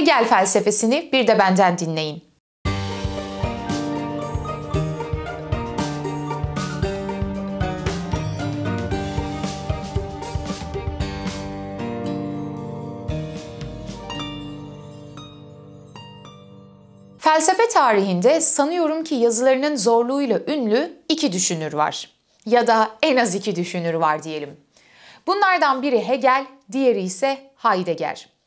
Hegel felsefesini bir de benden dinleyin. Felsefe tarihinde sanıyorum ki yazılarının zorluğuyla ünlü iki düşünür var. Ya da en az iki düşünür var diyelim. Bunlardan biri Hegel, diğeri ise Heidegger.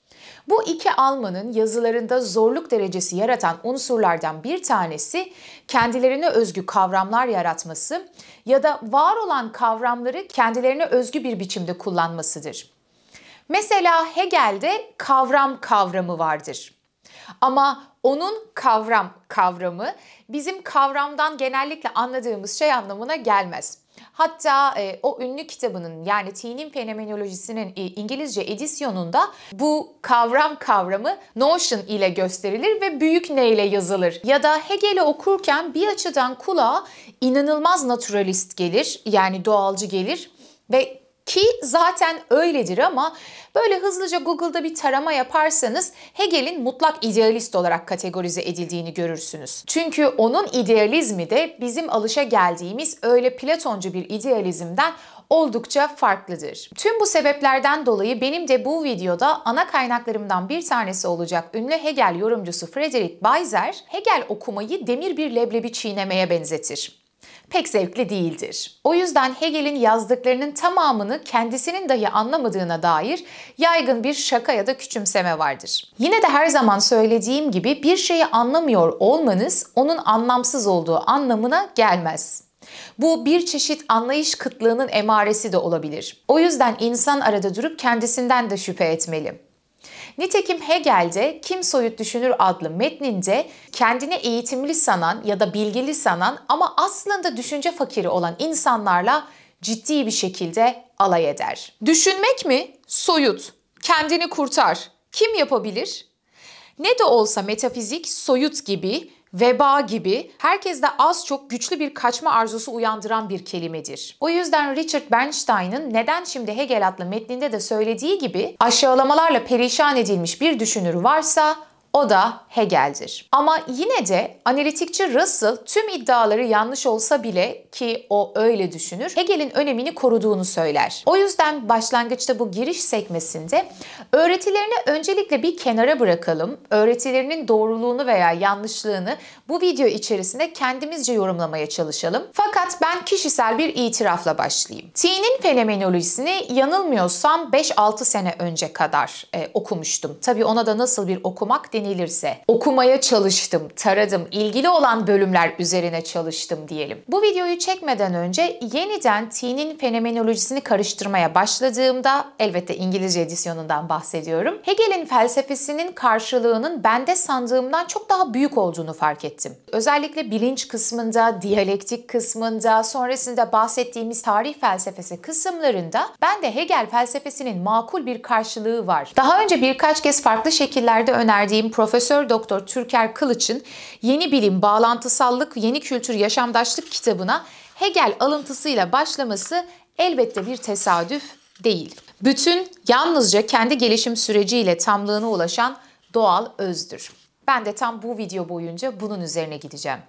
Bu iki Alman'ın yazılarında zorluk derecesi yaratan unsurlardan bir tanesi kendilerine özgü kavramlar yaratması ya da var olan kavramları kendilerine özgü bir biçimde kullanmasıdır. Mesela Hegel'de kavram kavramı vardır. Ama onun kavram kavramı bizim kavramdan genellikle anladığımız şey anlamına gelmez. Hatta e, o ünlü kitabının yani Teen'in fenomenolojisinin e, İngilizce edisyonunda bu kavram kavramı Notion ile gösterilir ve büyük ne ile yazılır. Ya da Hegel'i okurken bir açıdan kulağa inanılmaz naturalist gelir yani doğalcı gelir ve ki zaten öyledir ama böyle hızlıca Google'da bir tarama yaparsanız Hegel'in mutlak idealist olarak kategorize edildiğini görürsünüz. Çünkü onun idealizmi de bizim alışa geldiğimiz öyle Platoncu bir idealizmden oldukça farklıdır. Tüm bu sebeplerden dolayı benim de bu videoda ana kaynaklarımdan bir tanesi olacak ünlü Hegel yorumcusu Frederick Beiser, Hegel okumayı demir bir leblebi çiğnemeye benzetir pek zevkli değildir. O yüzden Hegel'in yazdıklarının tamamını kendisinin dahi anlamadığına dair yaygın bir şaka ya da küçümseme vardır. Yine de her zaman söylediğim gibi bir şeyi anlamıyor olmanız onun anlamsız olduğu anlamına gelmez. Bu bir çeşit anlayış kıtlığının emaresi de olabilir. O yüzden insan arada durup kendisinden de şüphe etmeli. Nitekim Hegel'de Kim Soyut Düşünür adlı metnince kendini eğitimli sanan ya da bilgili sanan ama aslında düşünce fakiri olan insanlarla ciddi bir şekilde alay eder. Düşünmek mi? Soyut. Kendini kurtar. Kim yapabilir? Ne de olsa metafizik, soyut gibi veba gibi herkeste az çok güçlü bir kaçma arzusu uyandıran bir kelimedir. O yüzden Richard Bernstein'ın Neden Şimdi Hegel adlı metninde de söylediği gibi aşağılamalarla perişan edilmiş bir düşünür varsa o da Hegel'dir. Ama yine de analitikçi Russell tüm iddiaları yanlış olsa bile ki o öyle düşünür, Hegel'in önemini koruduğunu söyler. O yüzden başlangıçta bu giriş sekmesinde öğretilerini öncelikle bir kenara bırakalım. Öğretilerinin doğruluğunu veya yanlışlığını bu video içerisinde kendimizce yorumlamaya çalışalım. Fakat ben kişisel bir itirafla başlayayım. T'nin fenomenolojisini yanılmıyorsam 5-6 sene önce kadar e, okumuştum. Tabii ona da nasıl bir okumak denir denilirse okumaya çalıştım, taradım, ilgili olan bölümler üzerine çalıştım diyelim. Bu videoyu çekmeden önce yeniden T'nin fenomenolojisini karıştırmaya başladığımda elbette İngilizce edisyonundan bahsediyorum. Hegel'in felsefesinin karşılığının bende sandığımdan çok daha büyük olduğunu fark ettim. Özellikle bilinç kısmında, diyalektik kısmında, sonrasında bahsettiğimiz tarih felsefesi kısımlarında bende Hegel felsefesinin makul bir karşılığı var. Daha önce birkaç kez farklı şekillerde önerdiğim Profesör Doktor Türker Kılıç'ın Yeni Bilim, Bağlantısallık, Yeni Kültür, Yaşamdaşlık kitabına Hegel alıntısıyla başlaması elbette bir tesadüf değil. Bütün yalnızca kendi gelişim süreciyle tamlığına ulaşan doğal özdür. Ben de tam bu video boyunca bunun üzerine gideceğim.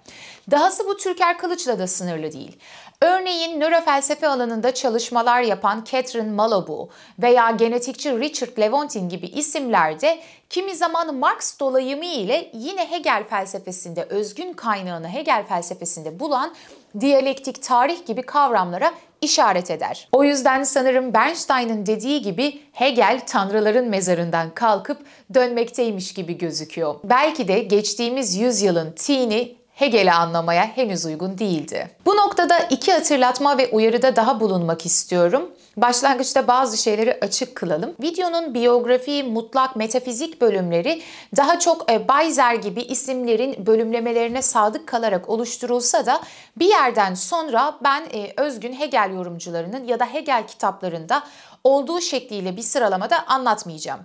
Dahası bu Türker Kılıç'la da sınırlı değil. Örneğin nörofelsefe alanında çalışmalar yapan Catherine Malabou veya genetikçi Richard Levontin gibi isimlerde kimi zaman Marx dolayımı ile yine Hegel felsefesinde özgün kaynağını Hegel felsefesinde bulan diyalektik tarih gibi kavramlara işaret eder. O yüzden sanırım Bernstein'ın dediği gibi Hegel tanrıların mezarından kalkıp dönmekteymiş gibi gözüküyor. Belki de geçtiğimiz yüzyılın tini Hegel'i anlamaya henüz uygun değildi. Bu noktada iki hatırlatma ve uyarıda daha bulunmak istiyorum. Başlangıçta bazı şeyleri açık kılalım. Videonun biyografi, mutlak, metafizik bölümleri daha çok e, Bayzer gibi isimlerin bölümlemelerine sadık kalarak oluşturulsa da bir yerden sonra ben e, özgün Hegel yorumcularının ya da Hegel kitaplarında olduğu şekliyle bir sıralamada anlatmayacağım.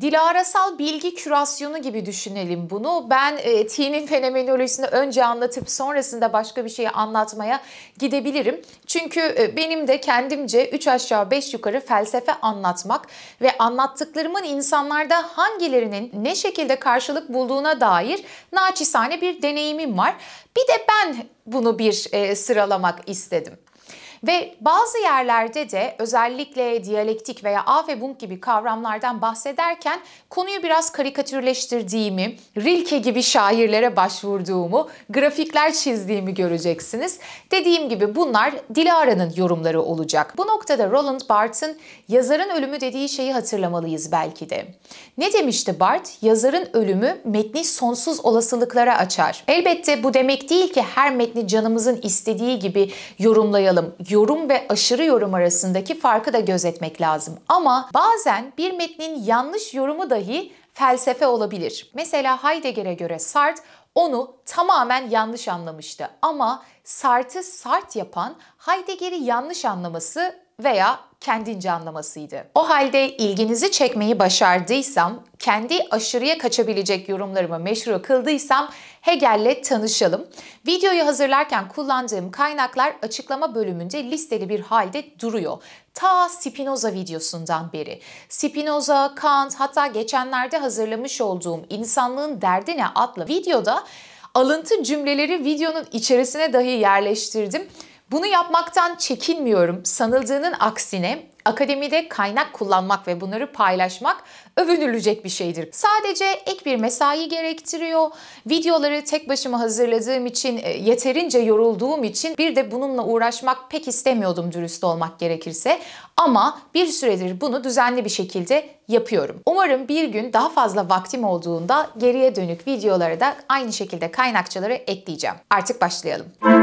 Dilarasal bilgi kürasyonu gibi düşünelim bunu. Ben e, T'nin fenomenolojisini önce anlatıp sonrasında başka bir şeyi anlatmaya gidebilirim. Çünkü e, benim de kendimce 3 aşağı 5 yukarı felsefe anlatmak ve anlattıklarımın insanlarda hangilerinin ne şekilde karşılık bulduğuna dair naçizane bir deneyimim var. Bir de ben bunu bir e, sıralamak istedim. Ve bazı yerlerde de özellikle diyalektik veya av ve bunk gibi kavramlardan bahsederken konuyu biraz karikatürleştirdiğimi, Rilke gibi şairlere başvurduğumu, grafikler çizdiğimi göreceksiniz. Dediğim gibi bunlar Dilara'nın yorumları olacak. Bu noktada Roland Barthes'ın yazarın ölümü dediği şeyi hatırlamalıyız belki de. Ne demişti Barth? Yazarın ölümü metni sonsuz olasılıklara açar. Elbette bu demek değil ki her metni canımızın istediği gibi yorumlayalım yorum ve aşırı yorum arasındaki farkı da gözetmek lazım. Ama bazen bir metnin yanlış yorumu dahi felsefe olabilir. Mesela Heidegger'e göre Sartre onu tamamen yanlış anlamıştı ama Sartre'ı Sart yapan Heidegger'i yanlış anlaması veya kendince anlamasıydı. O halde ilginizi çekmeyi başardıysam, kendi aşırıya kaçabilecek yorumlarımı meşru kıldıysam Hegel'le tanışalım. Videoyu hazırlarken kullandığım kaynaklar açıklama bölümünde listeli bir halde duruyor. Ta Spinoza videosundan beri. Spinoza, Kant hatta geçenlerde hazırlamış olduğum İnsanlığın Derdi Ne adlı videoda alıntı cümleleri videonun içerisine dahi yerleştirdim. Bunu yapmaktan çekinmiyorum. Sanıldığının aksine akademide kaynak kullanmak ve bunları paylaşmak övünülecek bir şeydir. Sadece ek bir mesai gerektiriyor. Videoları tek başıma hazırladığım için, e, yeterince yorulduğum için bir de bununla uğraşmak pek istemiyordum dürüst olmak gerekirse. Ama bir süredir bunu düzenli bir şekilde yapıyorum. Umarım bir gün daha fazla vaktim olduğunda geriye dönük videoları da aynı şekilde kaynakçaları ekleyeceğim. Artık başlayalım. Müzik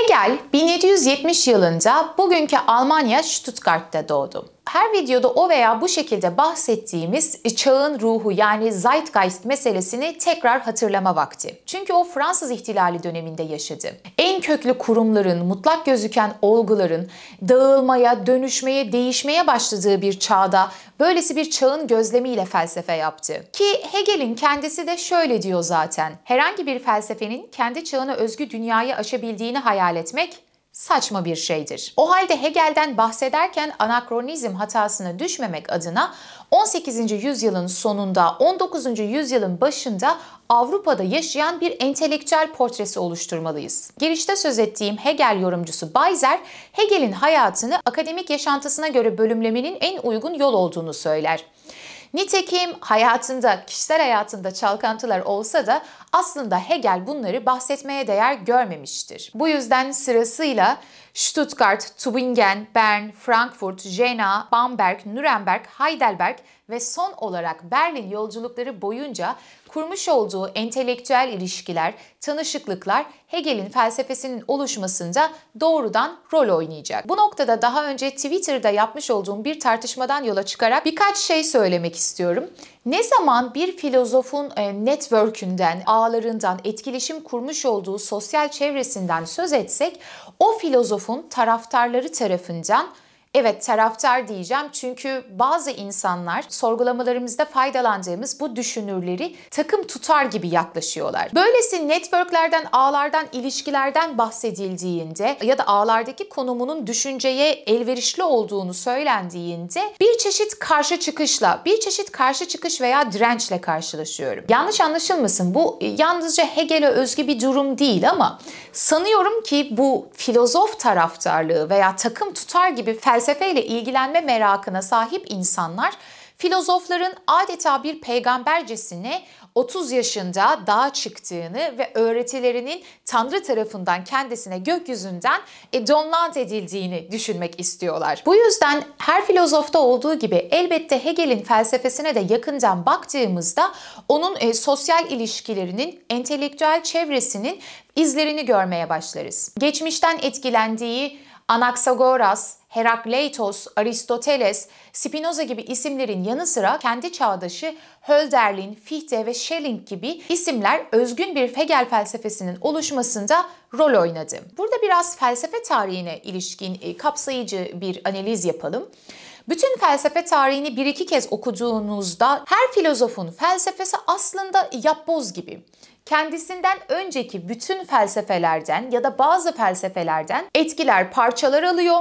Hey Hillel 1770 yılında bugünkü Almanya Stuttgart'ta doğdu. Her videoda o veya bu şekilde bahsettiğimiz çağın ruhu yani zeitgeist meselesini tekrar hatırlama vakti. Çünkü o Fransız İhtilali döneminde yaşadı. En köklü kurumların, mutlak gözüken olguların dağılmaya, dönüşmeye, değişmeye başladığı bir çağda böylesi bir çağın gözlemiyle felsefe yaptı. Ki Hegel'in kendisi de şöyle diyor zaten. Herhangi bir felsefenin kendi çağına özgü dünyayı aşabildiğini hayal etmek etmek saçma bir şeydir. O halde Hegel'den bahsederken anakronizm hatasına düşmemek adına 18. yüzyılın sonunda 19. yüzyılın başında Avrupa'da yaşayan bir entelektüel portresi oluşturmalıyız. Girişte söz ettiğim Hegel yorumcusu Bayzer, Hegel'in hayatını akademik yaşantısına göre bölümlemenin en uygun yol olduğunu söyler. Nitekim hayatında, kişisel hayatında çalkantılar olsa da aslında Hegel bunları bahsetmeye değer görmemiştir. Bu yüzden sırasıyla Stuttgart, Tübingen, Bern, Frankfurt, Jena, Bamberg, Nuremberg, Heidelberg ve son olarak Berlin yolculukları boyunca kurmuş olduğu entelektüel ilişkiler, tanışıklıklar Hegel'in felsefesinin oluşmasında doğrudan rol oynayacak. Bu noktada daha önce Twitter'da yapmış olduğum bir tartışmadan yola çıkarak birkaç şey söylemek istiyorum. Ne zaman bir filozofun e, network'ünden, ağlarından, etkileşim kurmuş olduğu sosyal çevresinden söz etsek o filozofun taraftarları tarafından Evet taraftar diyeceğim çünkü bazı insanlar sorgulamalarımızda faydalandığımız bu düşünürleri takım tutar gibi yaklaşıyorlar. Böylesi networklerden, ağlardan, ilişkilerden bahsedildiğinde ya da ağlardaki konumunun düşünceye elverişli olduğunu söylendiğinde bir çeşit karşı çıkışla, bir çeşit karşı çıkış veya dirençle karşılaşıyorum. Yanlış anlaşılmasın bu e, yalnızca Hegel'e özgü bir durum değil ama sanıyorum ki bu filozof taraftarlığı veya takım tutar gibi felsefe felsefeyle ilgilenme merakına sahip insanlar filozofların adeta bir peygambercesine 30 yaşında dağa çıktığını ve öğretilerinin Tanrı tarafından kendisine gökyüzünden e, donlant edildiğini düşünmek istiyorlar. Bu yüzden her filozofta olduğu gibi elbette Hegel'in felsefesine de yakından baktığımızda onun e, sosyal ilişkilerinin, entelektüel çevresinin izlerini görmeye başlarız. Geçmişten etkilendiği Anaksagoras, Herakleitos, Aristoteles, Spinoza gibi isimlerin yanı sıra kendi çağdaşı Hölderlin, Fichte ve Schelling gibi isimler özgün bir Hegel felsefesinin oluşmasında rol oynadı. Burada biraz felsefe tarihine ilişkin e, kapsayıcı bir analiz yapalım. Bütün felsefe tarihini bir iki kez okuduğunuzda her filozofun felsefesi aslında yapboz gibi kendisinden önceki bütün felsefelerden ya da bazı felsefelerden etkiler parçalar alıyor,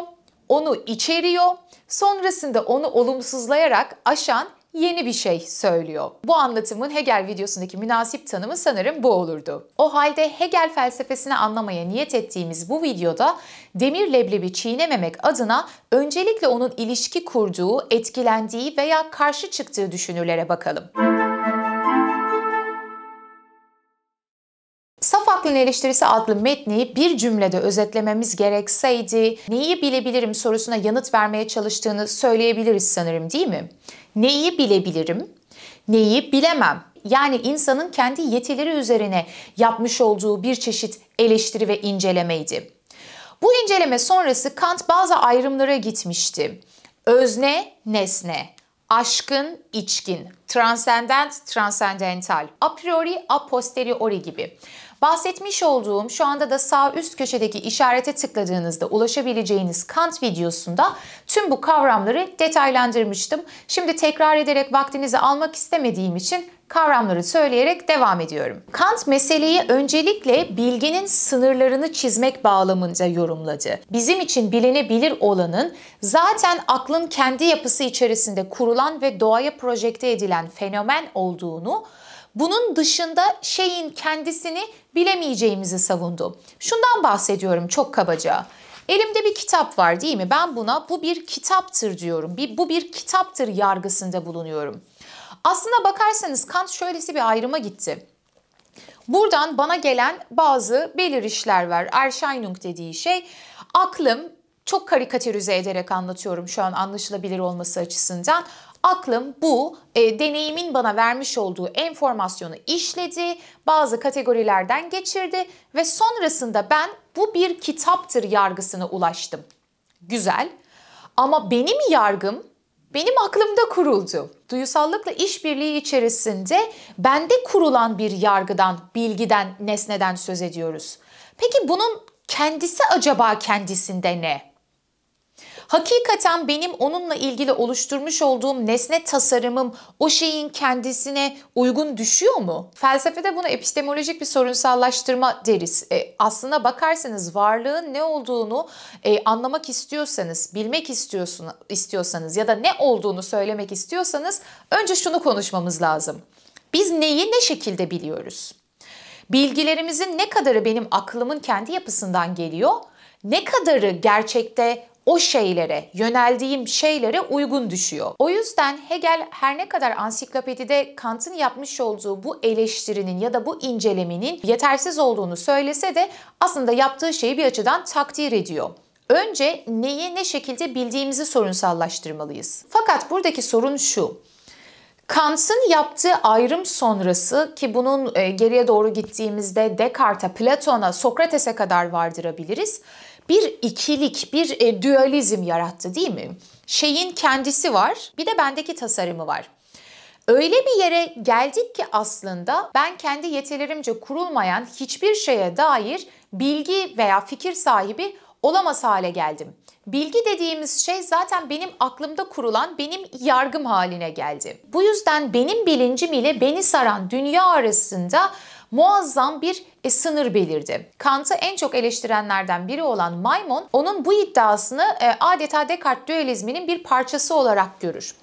onu içeriyor, sonrasında onu olumsuzlayarak aşan yeni bir şey söylüyor. Bu anlatımın Hegel videosundaki münasip tanımı sanırım bu olurdu. O halde Hegel felsefesini anlamaya niyet ettiğimiz bu videoda demir leblebi çiğnememek adına öncelikle onun ilişki kurduğu, etkilendiği veya karşı çıktığı düşünürlere bakalım. Aklın Eleştirisi adlı metni bir cümlede özetlememiz gerekseydi neyi bilebilirim sorusuna yanıt vermeye çalıştığını söyleyebiliriz sanırım değil mi? Neyi bilebilirim? Neyi bilemem? Yani insanın kendi yetileri üzerine yapmış olduğu bir çeşit eleştiri ve incelemeydi. Bu inceleme sonrası Kant bazı ayrımlara gitmişti. Özne, nesne, aşkın, içkin, transcendent, transcendental, a priori, a posteriori gibi. Bahsetmiş olduğum şu anda da sağ üst köşedeki işarete tıkladığınızda ulaşabileceğiniz Kant videosunda tüm bu kavramları detaylandırmıştım. Şimdi tekrar ederek vaktinizi almak istemediğim için kavramları söyleyerek devam ediyorum. Kant meseleyi öncelikle bilginin sınırlarını çizmek bağlamında yorumladı. Bizim için bilinebilir olanın zaten aklın kendi yapısı içerisinde kurulan ve doğaya projekte edilen fenomen olduğunu bunun dışında şeyin kendisini bilemeyeceğimizi savundu. Şundan bahsediyorum çok kabaca. Elimde bir kitap var değil mi? Ben buna bu bir kitaptır diyorum. Bir, bu bir kitaptır yargısında bulunuyorum. Aslına bakarsanız Kant şöylesi bir ayrıma gitti. Buradan bana gelen bazı belirişler var. Erscheinung dediği şey aklım çok karikatürize ederek anlatıyorum şu an anlaşılabilir olması açısından aklım bu e, deneyimin bana vermiş olduğu enformasyonu işledi, bazı kategorilerden geçirdi ve sonrasında ben bu bir kitaptır yargısına ulaştım. Güzel. Ama benim yargım benim aklımda kuruldu. Duyusallıkla işbirliği içerisinde bende kurulan bir yargıdan, bilgiden, nesneden söz ediyoruz. Peki bunun kendisi acaba kendisinde ne? Hakikaten benim onunla ilgili oluşturmuş olduğum nesne tasarımım o şeyin kendisine uygun düşüyor mu? Felsefede bunu epistemolojik bir sorunsallaştırma deriz. E, aslına bakarsanız varlığın ne olduğunu e, anlamak istiyorsanız, bilmek istiyorsun, istiyorsanız ya da ne olduğunu söylemek istiyorsanız önce şunu konuşmamız lazım. Biz neyi ne şekilde biliyoruz? Bilgilerimizin ne kadarı benim aklımın kendi yapısından geliyor? Ne kadarı gerçekte o şeylere, yöneldiğim şeylere uygun düşüyor. O yüzden Hegel her ne kadar ansiklopedide Kant'ın yapmış olduğu bu eleştirinin ya da bu incelemenin yetersiz olduğunu söylese de aslında yaptığı şeyi bir açıdan takdir ediyor. Önce neyi ne şekilde bildiğimizi sorunsallaştırmalıyız. Fakat buradaki sorun şu. Kant'ın yaptığı ayrım sonrası ki bunun e, geriye doğru gittiğimizde Descartes'e, Platon'a, Sokrates'e kadar vardırabiliriz bir ikilik, bir e, dualizm yarattı değil mi? Şeyin kendisi var, bir de bendeki tasarımı var. Öyle bir yere geldik ki aslında ben kendi yetilerimce kurulmayan hiçbir şeye dair bilgi veya fikir sahibi olamaz hale geldim. Bilgi dediğimiz şey zaten benim aklımda kurulan benim yargım haline geldi. Bu yüzden benim bilincim ile beni saran dünya arasında muazzam bir e, sınır belirdi. Kant'ı en çok eleştirenlerden biri olan Maimon onun bu iddiasını e, adeta Descartes dualizminin bir parçası olarak görür.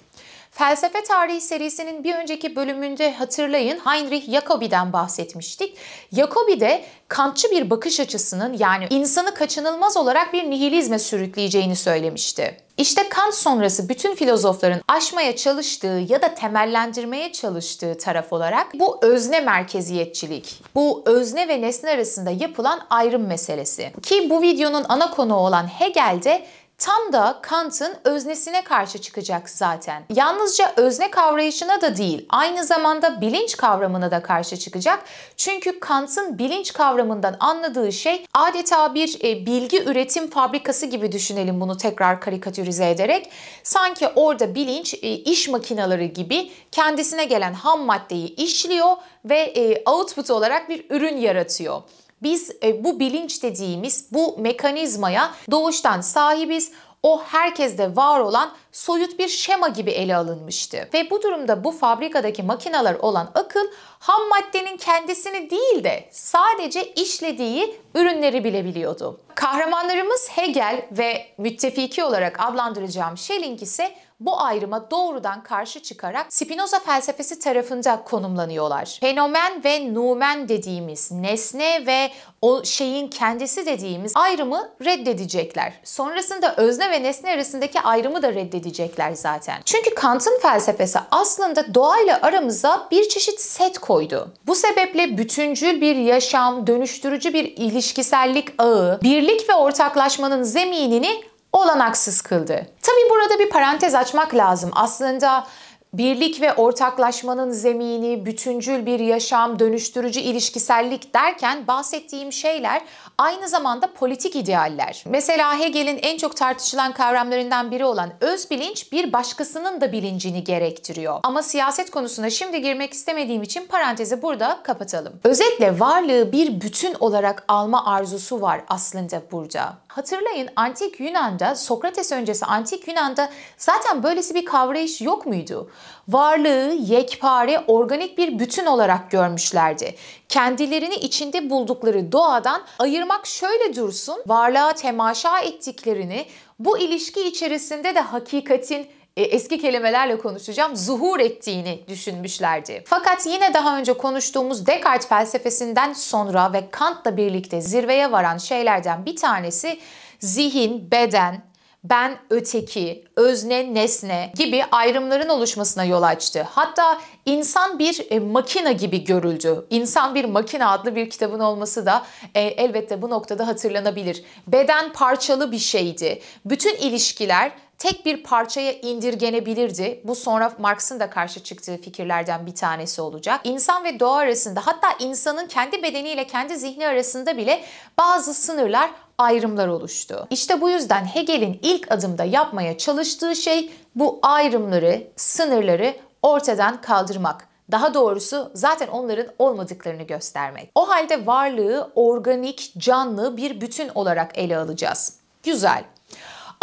Felsefe Tarihi serisinin bir önceki bölümünde hatırlayın Heinrich Jacobi'den bahsetmiştik. Jacobi de Kantçı bir bakış açısının yani insanı kaçınılmaz olarak bir nihilizme sürükleyeceğini söylemişti. İşte Kant sonrası bütün filozofların aşmaya çalıştığı ya da temellendirmeye çalıştığı taraf olarak bu özne merkeziyetçilik, bu özne ve nesne arasında yapılan ayrım meselesi. Ki bu videonun ana konuğu olan Hegel de tam da Kant'ın öznesine karşı çıkacak zaten. Yalnızca özne kavrayışına da değil, aynı zamanda bilinç kavramına da karşı çıkacak. Çünkü Kant'ın bilinç kavramından anladığı şey adeta bir e, bilgi üretim fabrikası gibi düşünelim bunu tekrar karikatürize ederek. Sanki orada bilinç e, iş makineleri gibi kendisine gelen ham maddeyi işliyor ve e, output olarak bir ürün yaratıyor. Biz e, bu bilinç dediğimiz bu mekanizmaya doğuştan sahibiz o herkeste var olan soyut bir şema gibi ele alınmıştı. Ve bu durumda bu fabrikadaki makinalar olan akıl ham maddenin kendisini değil de sadece işlediği ürünleri bilebiliyordu. Kahramanlarımız Hegel ve müttefiki olarak adlandıracağım Schelling ise bu ayrıma doğrudan karşı çıkarak Spinoza felsefesi tarafında konumlanıyorlar. Fenomen ve numen dediğimiz nesne ve o şeyin kendisi dediğimiz ayrımı reddedecekler. Sonrasında özne ve nesne arasındaki ayrımı da reddedecekler zaten. Çünkü Kant'ın felsefesi aslında doğayla aramıza bir çeşit set koydu. Bu sebeple bütüncül bir yaşam, dönüştürücü bir ilişkisellik ağı, birlik ve ortaklaşmanın zeminini olanaksız kıldı. Tabi burada bir parantez açmak lazım. Aslında birlik ve ortaklaşmanın zemini, bütüncül bir yaşam, dönüştürücü ilişkisellik derken bahsettiğim şeyler aynı zamanda politik idealler. Mesela Hegel'in en çok tartışılan kavramlarından biri olan öz bilinç bir başkasının da bilincini gerektiriyor. Ama siyaset konusuna şimdi girmek istemediğim için parantezi burada kapatalım. Özetle varlığı bir bütün olarak alma arzusu var aslında burada. Hatırlayın antik Yunan'da, Sokrates öncesi antik Yunan'da zaten böylesi bir kavrayış yok muydu? Varlığı yekpare, organik bir bütün olarak görmüşlerdi. Kendilerini içinde buldukları doğadan ayırmak şöyle dursun, varlığa temaşa ettiklerini, bu ilişki içerisinde de hakikatin e, eski kelimelerle konuşacağım zuhur ettiğini düşünmüşlerdi. Fakat yine daha önce konuştuğumuz Descartes felsefesinden sonra ve Kant'la birlikte zirveye varan şeylerden bir tanesi zihin, beden, ben öteki, özne, nesne gibi ayrımların oluşmasına yol açtı. Hatta insan bir e, makina gibi görüldü. İnsan bir makina adlı bir kitabın olması da e, elbette bu noktada hatırlanabilir. Beden parçalı bir şeydi. Bütün ilişkiler tek bir parçaya indirgenebilirdi. Bu sonra Marx'ın da karşı çıktığı fikirlerden bir tanesi olacak. İnsan ve doğa arasında hatta insanın kendi bedeniyle kendi zihni arasında bile bazı sınırlar ayrımlar oluştu. İşte bu yüzden Hegel'in ilk adımda yapmaya çalıştığı şey bu ayrımları, sınırları ortadan kaldırmak. Daha doğrusu zaten onların olmadıklarını göstermek. O halde varlığı organik, canlı bir bütün olarak ele alacağız. Güzel.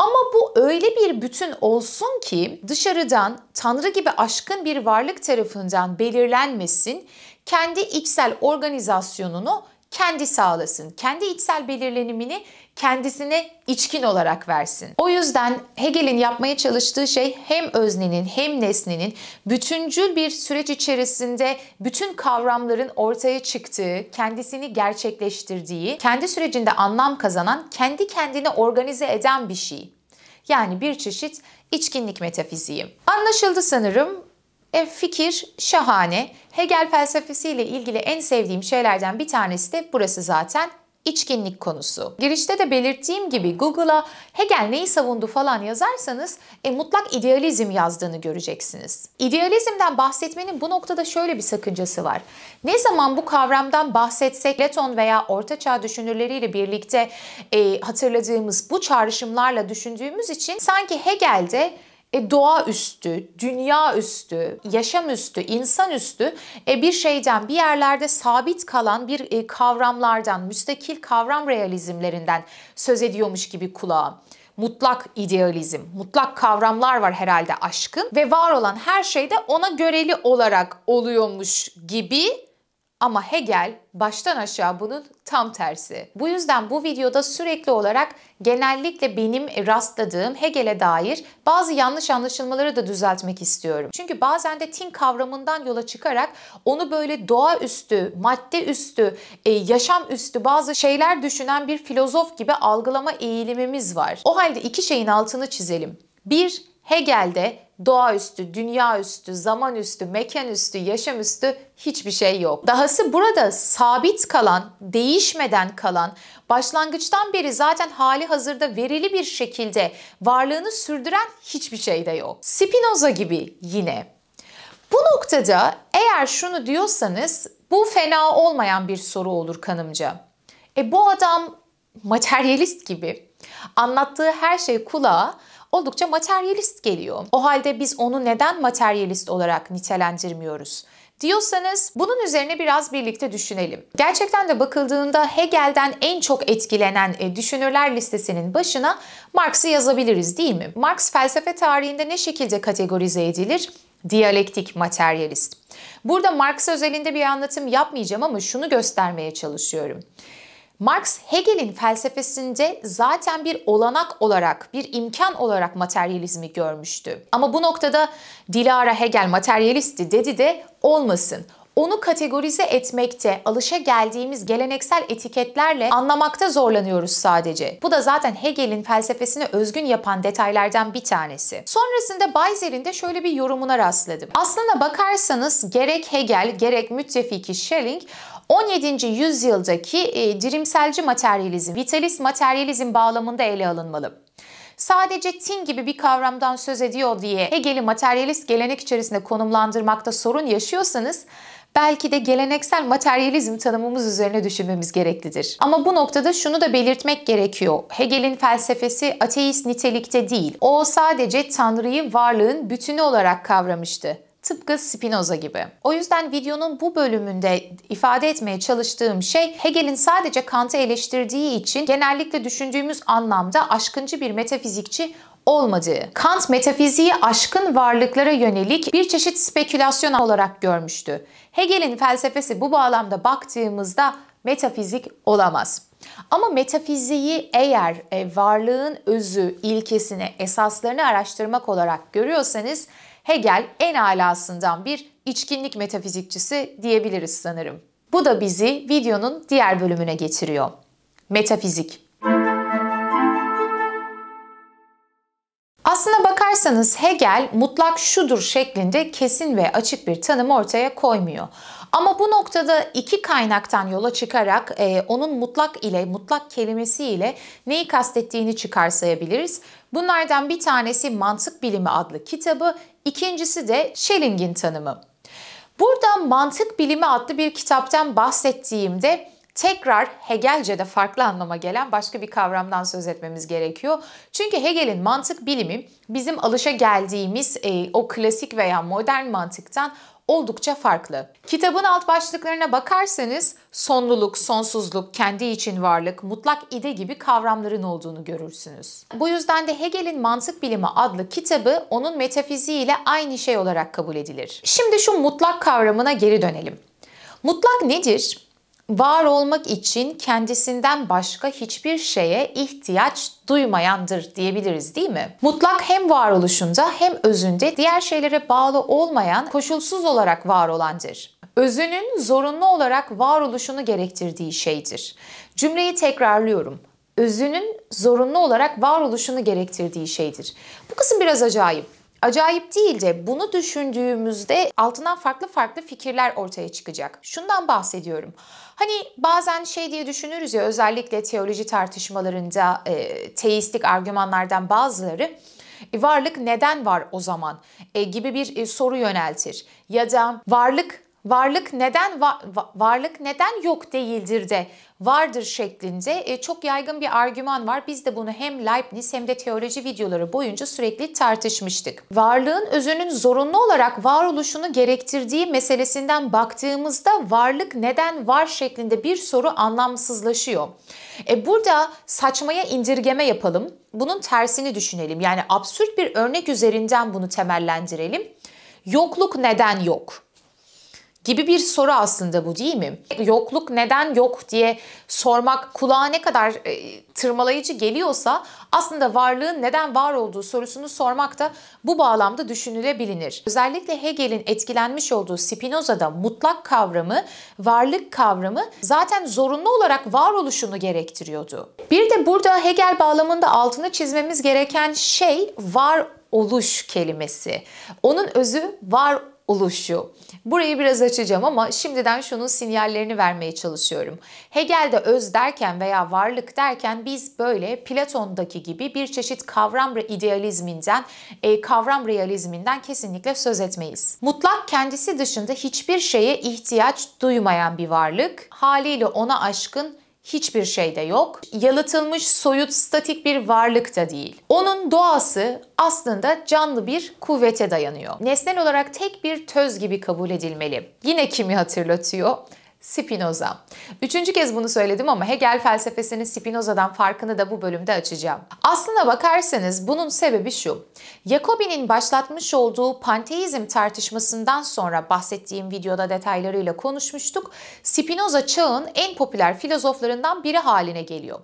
Ama bu öyle bir bütün olsun ki dışarıdan Tanrı gibi aşkın bir varlık tarafından belirlenmesin, kendi içsel organizasyonunu kendi sağlasın. Kendi içsel belirlenimini kendisine içkin olarak versin. O yüzden Hegel'in yapmaya çalıştığı şey hem öznenin hem nesnenin bütüncül bir süreç içerisinde bütün kavramların ortaya çıktığı, kendisini gerçekleştirdiği, kendi sürecinde anlam kazanan, kendi kendini organize eden bir şey. Yani bir çeşit içkinlik metafiziği. Anlaşıldı sanırım. E, fikir şahane. Hegel felsefesiyle ilgili en sevdiğim şeylerden bir tanesi de burası zaten içkinlik konusu. Girişte de belirttiğim gibi Google'a Hegel neyi savundu falan yazarsanız e, mutlak idealizm yazdığını göreceksiniz. İdealizmden bahsetmenin bu noktada şöyle bir sakıncası var. Ne zaman bu kavramdan bahsetsek Platon veya Orta Çağ düşünürleriyle birlikte e, hatırladığımız bu çağrışımlarla düşündüğümüz için sanki Hegel'de e, doğaüstü, dünyaüstü, yaşamüstü, insanüstü e, bir şeyden bir yerlerde sabit kalan bir e, kavramlardan, müstakil kavram realizmlerinden söz ediyormuş gibi kulağa mutlak idealizm, mutlak kavramlar var herhalde aşkın ve var olan her şey de ona göreli olarak oluyormuş gibi ama Hegel baştan aşağı bunun tam tersi. Bu yüzden bu videoda sürekli olarak genellikle benim rastladığım Hegel'e dair bazı yanlış anlaşılmaları da düzeltmek istiyorum. Çünkü bazen de tin kavramından yola çıkarak onu böyle doğaüstü, madde üstü, e, yaşam üstü bazı şeyler düşünen bir filozof gibi algılama eğilimimiz var. O halde iki şeyin altını çizelim. Bir, Hegel'de doğaüstü, dünyaüstü, zamanüstü, mekanüstü, yaşamüstü hiçbir şey yok. Dahası burada sabit kalan, değişmeden kalan, başlangıçtan beri zaten hali hazırda verili bir şekilde varlığını sürdüren hiçbir şey de yok. Spinoza gibi yine. Bu noktada eğer şunu diyorsanız bu fena olmayan bir soru olur kanımca. E bu adam materyalist gibi anlattığı her şey kulağa oldukça materyalist geliyor. O halde biz onu neden materyalist olarak nitelendirmiyoruz? diyorsanız bunun üzerine biraz birlikte düşünelim. Gerçekten de bakıldığında Hegel'den en çok etkilenen e, düşünürler listesinin başına Marx'ı yazabiliriz değil mi? Marx felsefe tarihinde ne şekilde kategorize edilir? Diyalektik materyalist. Burada Marx özelinde bir anlatım yapmayacağım ama şunu göstermeye çalışıyorum. Marx Hegel'in felsefesinde zaten bir olanak olarak, bir imkan olarak materyalizmi görmüştü. Ama bu noktada Dilara Hegel materyalisti dedi de olmasın. Onu kategorize etmekte alışa geldiğimiz geleneksel etiketlerle anlamakta zorlanıyoruz sadece. Bu da zaten Hegel'in felsefesini özgün yapan detaylardan bir tanesi. Sonrasında Bayzer'in de şöyle bir yorumuna rastladım. Aslına bakarsanız gerek Hegel gerek müttefiki Schelling 17. yüzyıldaki e, dirimselci materyalizm, vitalist materyalizm bağlamında ele alınmalı. Sadece tin gibi bir kavramdan söz ediyor diye Hegel'i materyalist gelenek içerisinde konumlandırmakta sorun yaşıyorsanız belki de geleneksel materyalizm tanımımız üzerine düşünmemiz gereklidir. Ama bu noktada şunu da belirtmek gerekiyor. Hegel'in felsefesi ateist nitelikte değil. O sadece Tanrı'yı varlığın bütünü olarak kavramıştı. Tıpkı Spinoza gibi. O yüzden videonun bu bölümünde ifade etmeye çalıştığım şey Hegel'in sadece Kant'ı eleştirdiği için genellikle düşündüğümüz anlamda aşkıncı bir metafizikçi olmadığı. Kant metafiziği aşkın varlıklara yönelik bir çeşit spekülasyon olarak görmüştü. Hegel'in felsefesi bu bağlamda baktığımızda metafizik olamaz. Ama metafiziği eğer e, varlığın özü, ilkesini, esaslarını araştırmak olarak görüyorsanız Hegel en alasından bir içkinlik metafizikçisi diyebiliriz sanırım. Bu da bizi videonun diğer bölümüne getiriyor. Metafizik. Aslına bakarsanız Hegel mutlak şudur şeklinde kesin ve açık bir tanım ortaya koymuyor. Ama bu noktada iki kaynaktan yola çıkarak e, onun mutlak ile mutlak kelimesi ile neyi kastettiğini çıkarsayabiliriz. Bunlardan bir tanesi Mantık Bilimi adlı kitabı, İkincisi de Schelling'in tanımı. Burada Mantık Bilimi adlı bir kitaptan bahsettiğimde tekrar Hegelce'de farklı anlama gelen başka bir kavramdan söz etmemiz gerekiyor. Çünkü Hegel'in mantık bilimi bizim alışa geldiğimiz e, o klasik veya modern mantıktan oldukça farklı. Kitabın alt başlıklarına bakarsanız sonluluk, sonsuzluk, kendi için varlık, mutlak ide gibi kavramların olduğunu görürsünüz. Bu yüzden de Hegel'in Mantık Bilimi adlı kitabı onun metafiziği ile aynı şey olarak kabul edilir. Şimdi şu mutlak kavramına geri dönelim. Mutlak nedir? var olmak için kendisinden başka hiçbir şeye ihtiyaç duymayandır diyebiliriz değil mi? Mutlak hem varoluşunda hem özünde diğer şeylere bağlı olmayan, koşulsuz olarak var olandır. Özünün zorunlu olarak varoluşunu gerektirdiği şeydir. Cümleyi tekrarlıyorum. Özünün zorunlu olarak varoluşunu gerektirdiği şeydir. Bu kısım biraz acayip acayip değil de bunu düşündüğümüzde altından farklı farklı fikirler ortaya çıkacak. Şundan bahsediyorum. Hani bazen şey diye düşünürüz ya özellikle teoloji tartışmalarında e, teistik argümanlardan bazıları e, varlık neden var o zaman e, gibi bir e, soru yöneltir. Ya da varlık varlık neden va, varlık neden yok değildir de vardır şeklinde e, çok yaygın bir argüman var. Biz de bunu hem Leibniz hem de teoloji videoları boyunca sürekli tartışmıştık. Varlığın özünün zorunlu olarak varoluşunu gerektirdiği meselesinden baktığımızda varlık neden var şeklinde bir soru anlamsızlaşıyor. E, burada saçmaya indirgeme yapalım. Bunun tersini düşünelim. Yani absürt bir örnek üzerinden bunu temellendirelim. Yokluk neden yok? gibi bir soru aslında bu değil mi? Yokluk neden yok diye sormak kulağa ne kadar e, tırmalayıcı geliyorsa aslında varlığın neden var olduğu sorusunu sormak da bu bağlamda düşünülebilir. Özellikle Hegel'in etkilenmiş olduğu Spinoza'da mutlak kavramı, varlık kavramı zaten zorunlu olarak varoluşunu gerektiriyordu. Bir de burada Hegel bağlamında altını çizmemiz gereken şey var oluş kelimesi. Onun özü var oluşu. Burayı biraz açacağım ama şimdiden şunun sinyallerini vermeye çalışıyorum. Hegel'de öz derken veya varlık derken biz böyle Platon'daki gibi bir çeşit kavram idealizminden, e, kavram realizminden kesinlikle söz etmeyiz. Mutlak kendisi dışında hiçbir şeye ihtiyaç duymayan bir varlık, haliyle ona aşkın hiçbir şey de yok. Yalıtılmış soyut statik bir varlık da değil. Onun doğası aslında canlı bir kuvvete dayanıyor. Nesnel olarak tek bir töz gibi kabul edilmeli. Yine kimi hatırlatıyor? Spinoza. Üçüncü kez bunu söyledim ama Hegel felsefesinin Spinoza'dan farkını da bu bölümde açacağım. Aslına bakarsanız bunun sebebi şu. Jacobi'nin başlatmış olduğu panteizm tartışmasından sonra bahsettiğim videoda detaylarıyla konuşmuştuk. Spinoza çağın en popüler filozoflarından biri haline geliyor.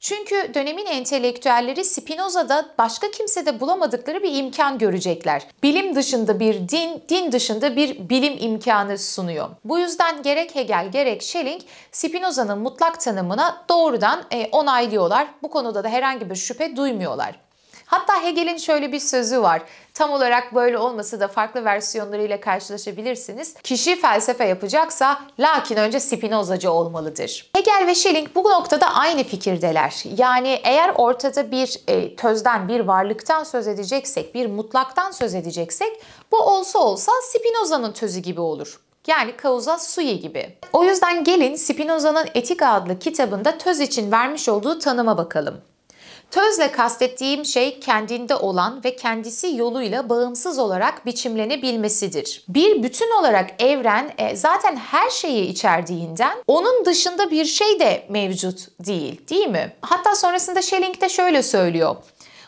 Çünkü dönemin entelektüelleri Spinoza'da başka kimsede bulamadıkları bir imkan görecekler. Bilim dışında bir din, din dışında bir bilim imkanı sunuyor. Bu yüzden gerek Hegel gerek Schelling Spinoza'nın mutlak tanımına doğrudan e, onaylıyorlar. Bu konuda da herhangi bir şüphe duymuyorlar. Hatta Hegel'in şöyle bir sözü var. Tam olarak böyle olması da farklı versiyonlarıyla karşılaşabilirsiniz. Kişi felsefe yapacaksa lakin önce Spinozacı olmalıdır. Hegel ve Schelling bu noktada aynı fikirdeler. Yani eğer ortada bir e, tözden, bir varlıktan söz edeceksek, bir mutlaktan söz edeceksek bu olsa olsa Spinoza'nın tözü gibi olur. Yani kauza Sui gibi. O yüzden gelin Spinoza'nın Etika adlı kitabında töz için vermiş olduğu tanıma bakalım. Tözle kastettiğim şey kendinde olan ve kendisi yoluyla bağımsız olarak biçimlenebilmesidir. Bir bütün olarak evren e, zaten her şeyi içerdiğinden onun dışında bir şey de mevcut değil, değil mi? Hatta sonrasında Schelling de şöyle söylüyor.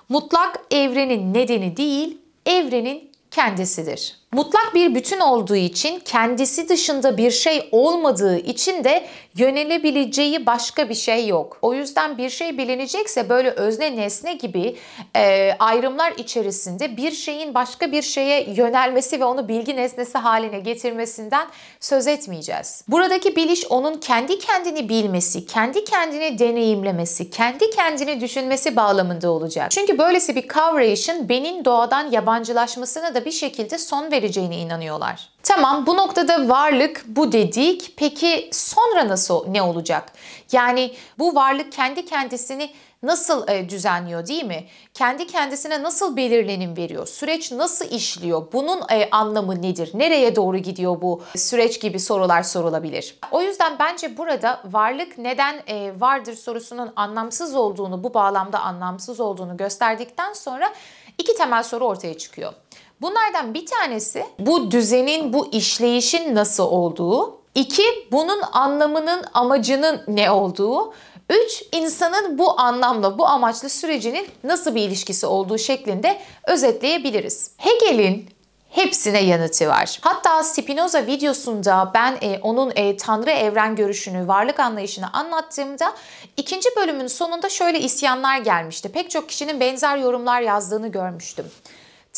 Mutlak evrenin nedeni değil, evrenin kendisidir. Mutlak bir bütün olduğu için kendisi dışında bir şey olmadığı için de yönelebileceği başka bir şey yok. O yüzden bir şey bilinecekse böyle özne nesne gibi e, ayrımlar içerisinde bir şeyin başka bir şeye yönelmesi ve onu bilgi nesnesi haline getirmesinden söz etmeyeceğiz. Buradaki biliş onun kendi kendini bilmesi, kendi kendini deneyimlemesi, kendi kendini düşünmesi bağlamında olacak. Çünkü böylesi bir kavrayışın benim doğadan yabancılaşmasına da bir şekilde son ve vereceğine inanıyorlar. Tamam bu noktada varlık bu dedik. Peki sonra nasıl ne olacak? Yani bu varlık kendi kendisini nasıl e, düzenliyor değil mi? Kendi kendisine nasıl belirlenim veriyor? Süreç nasıl işliyor? Bunun e, anlamı nedir? Nereye doğru gidiyor bu süreç gibi sorular sorulabilir. O yüzden bence burada varlık neden e, vardır sorusunun anlamsız olduğunu, bu bağlamda anlamsız olduğunu gösterdikten sonra iki temel soru ortaya çıkıyor. Bunlardan bir tanesi bu düzenin, bu işleyişin nasıl olduğu. İki, bunun anlamının, amacının ne olduğu. Üç, insanın bu anlamla, bu amaçlı sürecinin nasıl bir ilişkisi olduğu şeklinde özetleyebiliriz. Hegel'in hepsine yanıtı var. Hatta Spinoza videosunda ben e, onun e, tanrı evren görüşünü, varlık anlayışını anlattığımda ikinci bölümün sonunda şöyle isyanlar gelmişti. Pek çok kişinin benzer yorumlar yazdığını görmüştüm.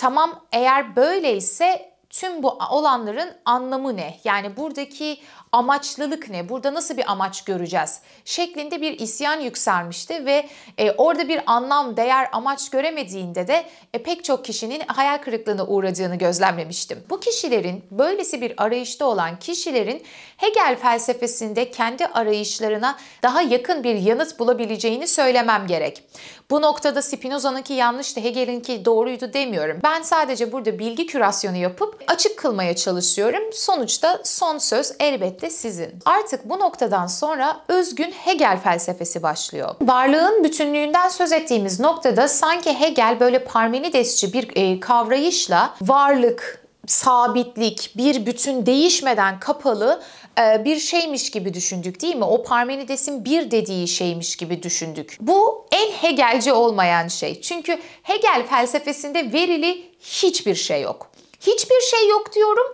Tamam eğer böyleyse tüm bu olanların anlamı ne? Yani buradaki amaçlılık ne? Burada nasıl bir amaç göreceğiz? Şeklinde bir isyan yükselmişti ve e, orada bir anlam, değer, amaç göremediğinde de e, pek çok kişinin hayal kırıklığına uğradığını gözlemlemiştim. Bu kişilerin, böylesi bir arayışta olan kişilerin Hegel felsefesinde kendi arayışlarına daha yakın bir yanıt bulabileceğini söylemem gerek. Bu noktada Spinoza'nınki yanlıştı, Hegel'inki doğruydu demiyorum. Ben sadece burada bilgi kürasyonu yapıp açık kılmaya çalışıyorum. Sonuçta son söz elbette sizin. Artık bu noktadan sonra özgün Hegel felsefesi başlıyor. Varlığın bütünlüğünden söz ettiğimiz noktada sanki Hegel böyle Parmenidesçi bir e, kavrayışla varlık, sabitlik, bir bütün değişmeden kapalı e, bir şeymiş gibi düşündük değil mi? O Parmenides'in bir dediği şeymiş gibi düşündük. Bu en Hegelci olmayan şey. Çünkü Hegel felsefesinde verili hiçbir şey yok. Hiçbir şey yok diyorum.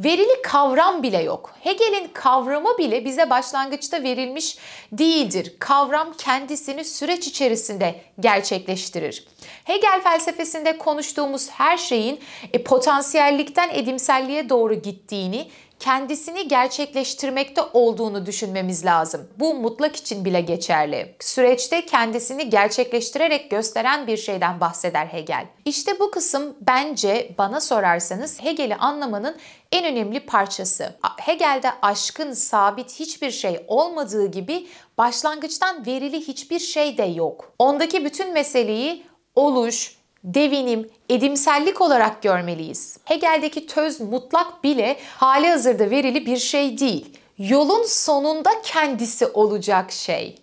Verili kavram bile yok. Hegel'in kavramı bile bize başlangıçta verilmiş değildir. Kavram kendisini süreç içerisinde gerçekleştirir. Hegel felsefesinde konuştuğumuz her şeyin e, potansiyellikten edimselliğe doğru gittiğini, kendisini gerçekleştirmekte olduğunu düşünmemiz lazım. Bu mutlak için bile geçerli. Süreçte kendisini gerçekleştirerek gösteren bir şeyden bahseder Hegel. İşte bu kısım bence bana sorarsanız Hegel'i anlamanın en önemli parçası. Hegel'de aşkın sabit hiçbir şey olmadığı gibi başlangıçtan verili hiçbir şey de yok. Ondaki bütün meseleyi oluş, devinim, edimsellik olarak görmeliyiz. Hegel'deki töz mutlak bile hali hazırda verili bir şey değil. Yolun sonunda kendisi olacak şey.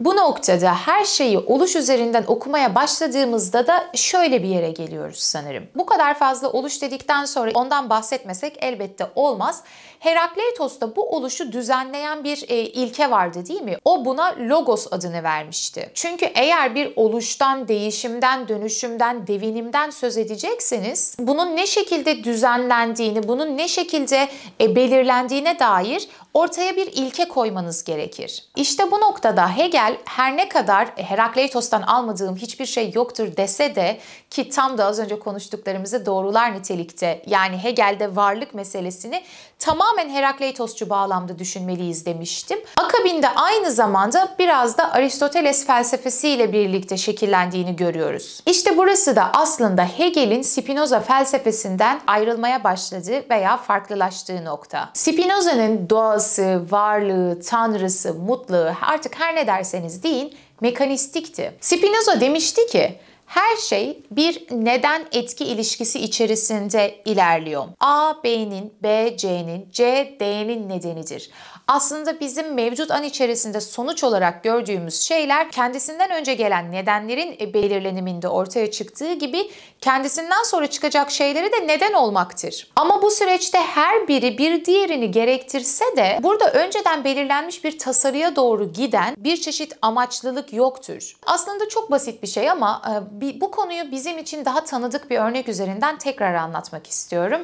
Bu noktada her şeyi oluş üzerinden okumaya başladığımızda da şöyle bir yere geliyoruz sanırım. Bu kadar fazla oluş dedikten sonra ondan bahsetmesek elbette olmaz. Herakleitos'ta bu oluşu düzenleyen bir e, ilke vardı değil mi? O buna logos adını vermişti. Çünkü eğer bir oluştan, değişimden, dönüşümden, devinimden söz edecekseniz bunun ne şekilde düzenlendiğini, bunun ne şekilde e, belirlendiğine dair ortaya bir ilke koymanız gerekir. İşte bu noktada Hegel her ne kadar e, Herakleitos'tan almadığım hiçbir şey yoktur dese de ki tam da az önce konuştuklarımızı doğrular nitelikte yani Hegel'de varlık meselesini tamamen Herakleitosçu bağlamda düşünmeliyiz demiştim. Akabinde aynı zamanda biraz da Aristoteles felsefesiyle birlikte şekillendiğini görüyoruz. İşte burası da aslında Hegel'in Spinoza felsefesinden ayrılmaya başladığı veya farklılaştığı nokta. Spinoza'nın doğası, varlığı, tanrısı, mutluluğu, artık her ne derseniz deyin mekanistikti. Spinoza demişti ki her şey bir neden etki ilişkisi içerisinde ilerliyor. A B'nin, B C'nin, C D'nin nedenidir. Aslında bizim mevcut an içerisinde sonuç olarak gördüğümüz şeyler kendisinden önce gelen nedenlerin e, belirleniminde ortaya çıktığı gibi kendisinden sonra çıkacak şeyleri de neden olmaktır. Ama bu süreçte her biri bir diğerini gerektirse de burada önceden belirlenmiş bir tasarıya doğru giden bir çeşit amaçlılık yoktur. Aslında çok basit bir şey ama e, bu konuyu bizim için daha tanıdık bir örnek üzerinden tekrar anlatmak istiyorum.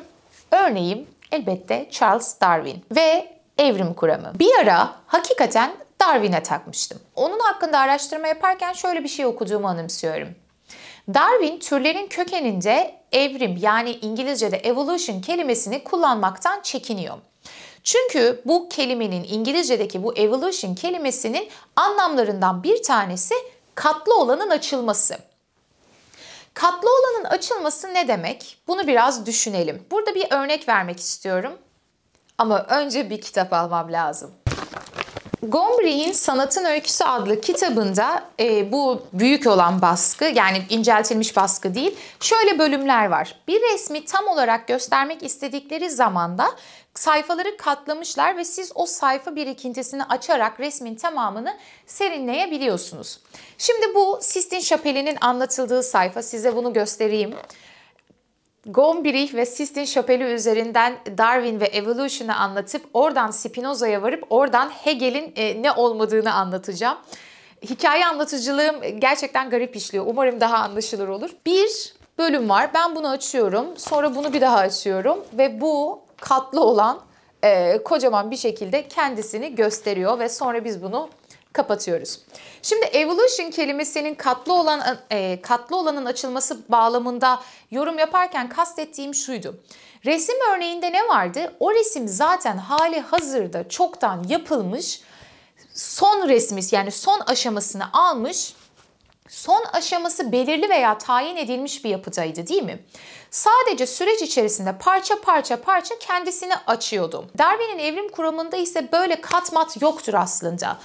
Örneğin elbette Charles Darwin ve evrim kuramı. Bir ara hakikaten Darwin'e takmıştım. Onun hakkında araştırma yaparken şöyle bir şey okuduğumu anımsıyorum. Darwin türlerin kökeninde evrim yani İngilizce'de evolution kelimesini kullanmaktan çekiniyor. Çünkü bu kelimenin İngilizce'deki bu evolution kelimesinin anlamlarından bir tanesi katlı olanın açılması. Katlı olanın açılması ne demek? Bunu biraz düşünelim. Burada bir örnek vermek istiyorum. Ama önce bir kitap almam lazım. Gombri'nin Sanatın Öyküsü adlı kitabında e, bu büyük olan baskı yani inceltilmiş baskı değil şöyle bölümler var. Bir resmi tam olarak göstermek istedikleri zamanda sayfaları katlamışlar ve siz o sayfa birikintisini açarak resmin tamamını serinleyebiliyorsunuz. Şimdi bu Sistine Şapeli'nin anlatıldığı sayfa size bunu göstereyim. Gombrich ve Sistine Şapeli üzerinden Darwin ve Evolution'ı anlatıp oradan Spinoza'ya varıp oradan Hegel'in e, ne olmadığını anlatacağım. Hikaye anlatıcılığım gerçekten garip işliyor. Umarım daha anlaşılır olur. Bir bölüm var. Ben bunu açıyorum. Sonra bunu bir daha açıyorum. Ve bu katlı olan e, kocaman bir şekilde kendisini gösteriyor. Ve sonra biz bunu kapatıyoruz. Şimdi evolution kelimesinin katlı olan e, katlı olanın açılması bağlamında yorum yaparken kastettiğim şuydu. Resim örneğinde ne vardı? O resim zaten hali hazırda çoktan yapılmış. Son resmi yani son aşamasını almış. Son aşaması belirli veya tayin edilmiş bir yapıdaydı değil mi? Sadece süreç içerisinde parça parça parça kendisini açıyordu. Darwin'in evrim kuramında ise böyle katmat yoktur aslında.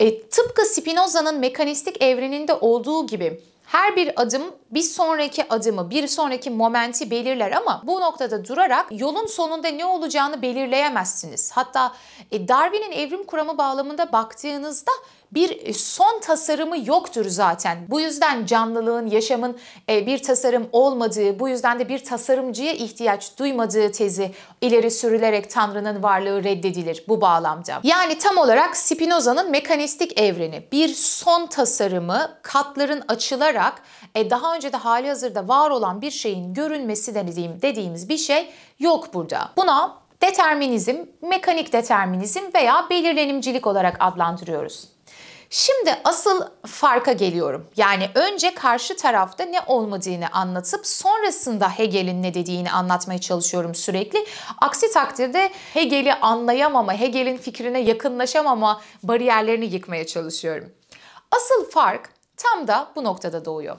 E, tıpkı Spinoza'nın mekanistik evreninde olduğu gibi her bir adım bir sonraki adımı, bir sonraki momenti belirler ama bu noktada durarak yolun sonunda ne olacağını belirleyemezsiniz. Hatta e, Darwin'in evrim kuramı bağlamında baktığınızda bir e, son tasarımı yoktur zaten. Bu yüzden canlılığın, yaşamın e, bir tasarım olmadığı, bu yüzden de bir tasarımcıya ihtiyaç duymadığı tezi ileri sürülerek Tanrı'nın varlığı reddedilir bu bağlamda. Yani tam olarak Spinoza'nın mekanistik evreni bir son tasarımı katların açılarak e, daha önce de hali hazırda var olan bir şeyin görünmesi dediğim, dediğimiz bir şey yok burada. Buna determinizm, mekanik determinizm veya belirlenimcilik olarak adlandırıyoruz. Şimdi asıl farka geliyorum. Yani önce karşı tarafta ne olmadığını anlatıp sonrasında Hegel'in ne dediğini anlatmaya çalışıyorum sürekli. Aksi takdirde Hegel'i anlayamama, Hegel'in fikrine yakınlaşamama bariyerlerini yıkmaya çalışıyorum. Asıl fark tam da bu noktada doğuyor.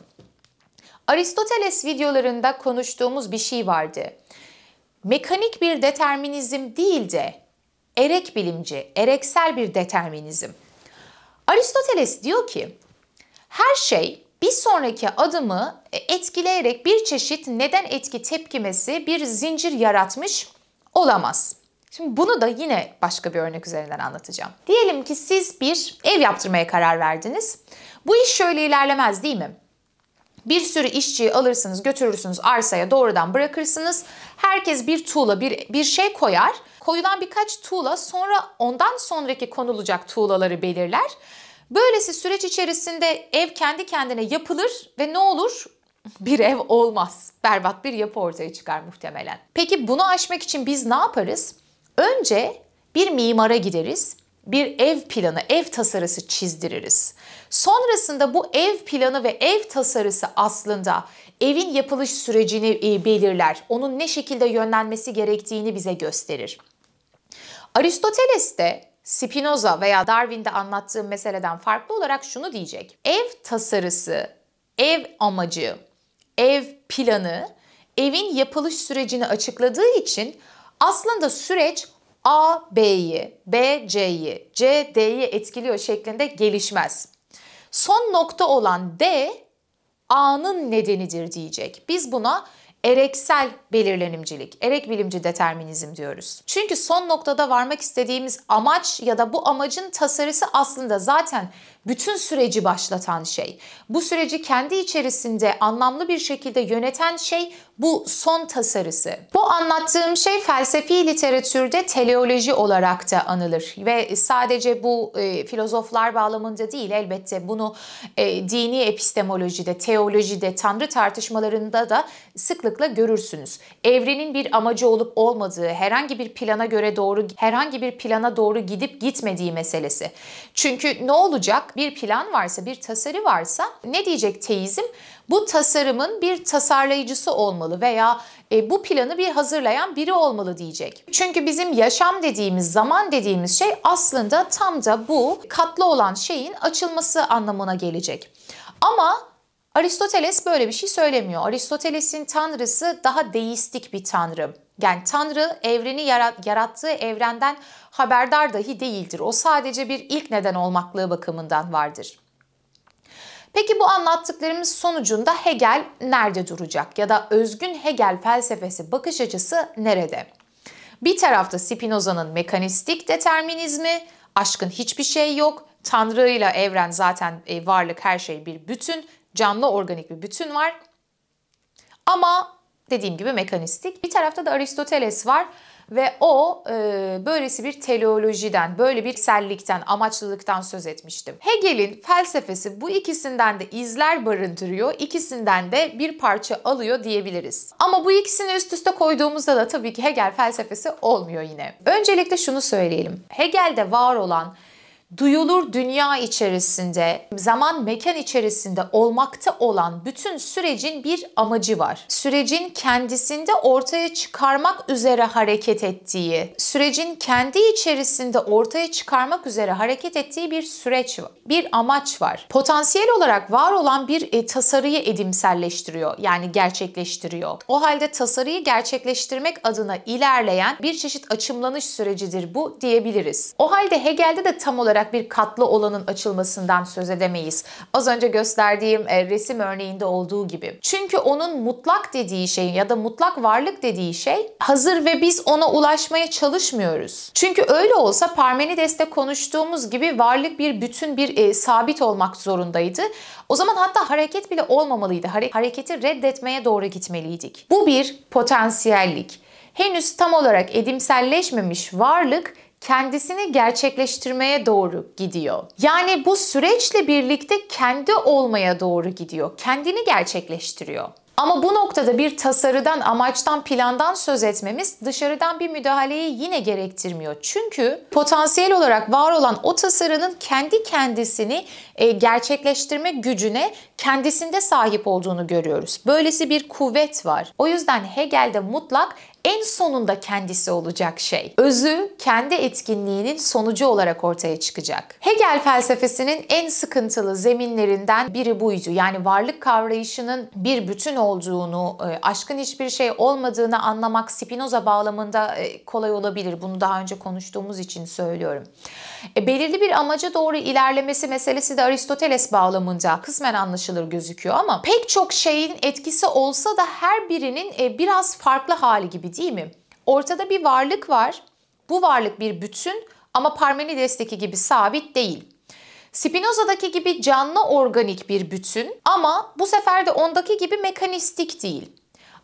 Aristoteles videolarında konuştuğumuz bir şey vardı. Mekanik bir determinizm değil de erek bilimci, ereksel bir determinizm. Aristoteles diyor ki her şey bir sonraki adımı etkileyerek bir çeşit neden etki tepkimesi bir zincir yaratmış olamaz. Şimdi bunu da yine başka bir örnek üzerinden anlatacağım. Diyelim ki siz bir ev yaptırmaya karar verdiniz. Bu iş şöyle ilerlemez değil mi? Bir sürü işçiyi alırsınız, götürürsünüz arsaya doğrudan bırakırsınız. Herkes bir tuğla, bir, bir şey koyar koyulan birkaç tuğla sonra ondan sonraki konulacak tuğlaları belirler. Böylesi süreç içerisinde ev kendi kendine yapılır ve ne olur? Bir ev olmaz. Berbat bir yapı ortaya çıkar muhtemelen. Peki bunu aşmak için biz ne yaparız? Önce bir mimara gideriz bir ev planı, ev tasarısı çizdiririz. Sonrasında bu ev planı ve ev tasarısı aslında evin yapılış sürecini e, belirler. Onun ne şekilde yönlenmesi gerektiğini bize gösterir. Aristoteles de Spinoza veya Darwin'de anlattığım meseleden farklı olarak şunu diyecek. Ev tasarısı, ev amacı, ev planı evin yapılış sürecini açıkladığı için aslında süreç A B'yi, B C'yi, C D'yi etkiliyor şeklinde gelişmez. Son nokta olan D A'nın nedenidir diyecek. Biz buna ereksel belirlenimcilik, erek bilimci determinizm diyoruz. Çünkü son noktada varmak istediğimiz amaç ya da bu amacın tasarısı aslında zaten bütün süreci başlatan şey. Bu süreci kendi içerisinde anlamlı bir şekilde yöneten şey bu son tasarısı. Bu anlattığım şey felsefi literatürde teleoloji olarak da anılır ve sadece bu e, filozoflar bağlamında değil elbette bunu e, dini epistemolojide, teolojide, tanrı tartışmalarında da sıklıkla görürsünüz. Evrenin bir amacı olup olmadığı, herhangi bir plana göre doğru, herhangi bir plana doğru gidip gitmediği meselesi. Çünkü ne olacak? bir plan varsa, bir tasarı varsa ne diyecek teizm? Bu tasarımın bir tasarlayıcısı olmalı veya e, bu planı bir hazırlayan biri olmalı diyecek. Çünkü bizim yaşam dediğimiz, zaman dediğimiz şey aslında tam da bu katlı olan şeyin açılması anlamına gelecek. Ama Aristoteles böyle bir şey söylemiyor. Aristoteles'in tanrısı daha deistik bir tanrı. Yani Tanrı evreni yarattığı evrenden haberdar dahi değildir. O sadece bir ilk neden olmaklığı bakımından vardır. Peki bu anlattıklarımız sonucunda Hegel nerede duracak ya da özgün Hegel felsefesi bakış açısı nerede? Bir tarafta Spinoza'nın mekanistik determinizmi, aşkın hiçbir şey yok, Tanrı ile evren zaten e, varlık her şey bir bütün, canlı organik bir bütün var. Ama Dediğim gibi mekanistik. Bir tarafta da Aristoteles var ve o e, böylesi bir teleolojiden, böyle bir sellikten, amaçlılıktan söz etmiştim. Hegel'in felsefesi bu ikisinden de izler barındırıyor, ikisinden de bir parça alıyor diyebiliriz. Ama bu ikisini üst üste koyduğumuzda da tabii ki Hegel felsefesi olmuyor yine. Öncelikle şunu söyleyelim. Hegel'de var olan duyulur dünya içerisinde, zaman mekan içerisinde olmakta olan bütün sürecin bir amacı var. Sürecin kendisinde ortaya çıkarmak üzere hareket ettiği, sürecin kendi içerisinde ortaya çıkarmak üzere hareket ettiği bir süreç Bir amaç var. Potansiyel olarak var olan bir e, tasarıyı edimselleştiriyor. Yani gerçekleştiriyor. O halde tasarıyı gerçekleştirmek adına ilerleyen bir çeşit açımlanış sürecidir bu diyebiliriz. O halde Hegel'de de tam olarak olarak bir katlı olanın açılmasından söz edemeyiz. Az önce gösterdiğim e, resim örneğinde olduğu gibi. Çünkü onun mutlak dediği şey ya da mutlak varlık dediği şey hazır ve biz ona ulaşmaya çalışmıyoruz. Çünkü öyle olsa Parmenides'te konuştuğumuz gibi varlık bir bütün bir e, sabit olmak zorundaydı. O zaman hatta hareket bile olmamalıydı. Hare hareketi reddetmeye doğru gitmeliydik. Bu bir potansiyellik. Henüz tam olarak edimselleşmemiş varlık kendisini gerçekleştirmeye doğru gidiyor. Yani bu süreçle birlikte kendi olmaya doğru gidiyor. Kendini gerçekleştiriyor. Ama bu noktada bir tasarıdan, amaçtan, plandan söz etmemiz dışarıdan bir müdahaleyi yine gerektirmiyor. Çünkü potansiyel olarak var olan o tasarının kendi kendisini e, gerçekleştirme gücüne kendisinde sahip olduğunu görüyoruz. Böylesi bir kuvvet var. O yüzden Hegel'de mutlak en sonunda kendisi olacak şey. Özü kendi etkinliğinin sonucu olarak ortaya çıkacak. Hegel felsefesinin en sıkıntılı zeminlerinden biri buydu. Yani varlık kavrayışının bir bütün olduğunu, e, aşkın hiçbir şey olmadığını anlamak Spinoza bağlamında e, kolay olabilir. Bunu daha önce konuştuğumuz için söylüyorum. E, belirli bir amaca doğru ilerlemesi meselesi de Aristoteles bağlamında kısmen anlaşılır gözüküyor ama pek çok şeyin etkisi olsa da her birinin e, biraz farklı hali gibi gibi değil mi? Ortada bir varlık var. Bu varlık bir bütün ama Parmenides'teki gibi sabit değil. Spinoza'daki gibi canlı organik bir bütün ama bu sefer de ondaki gibi mekanistik değil.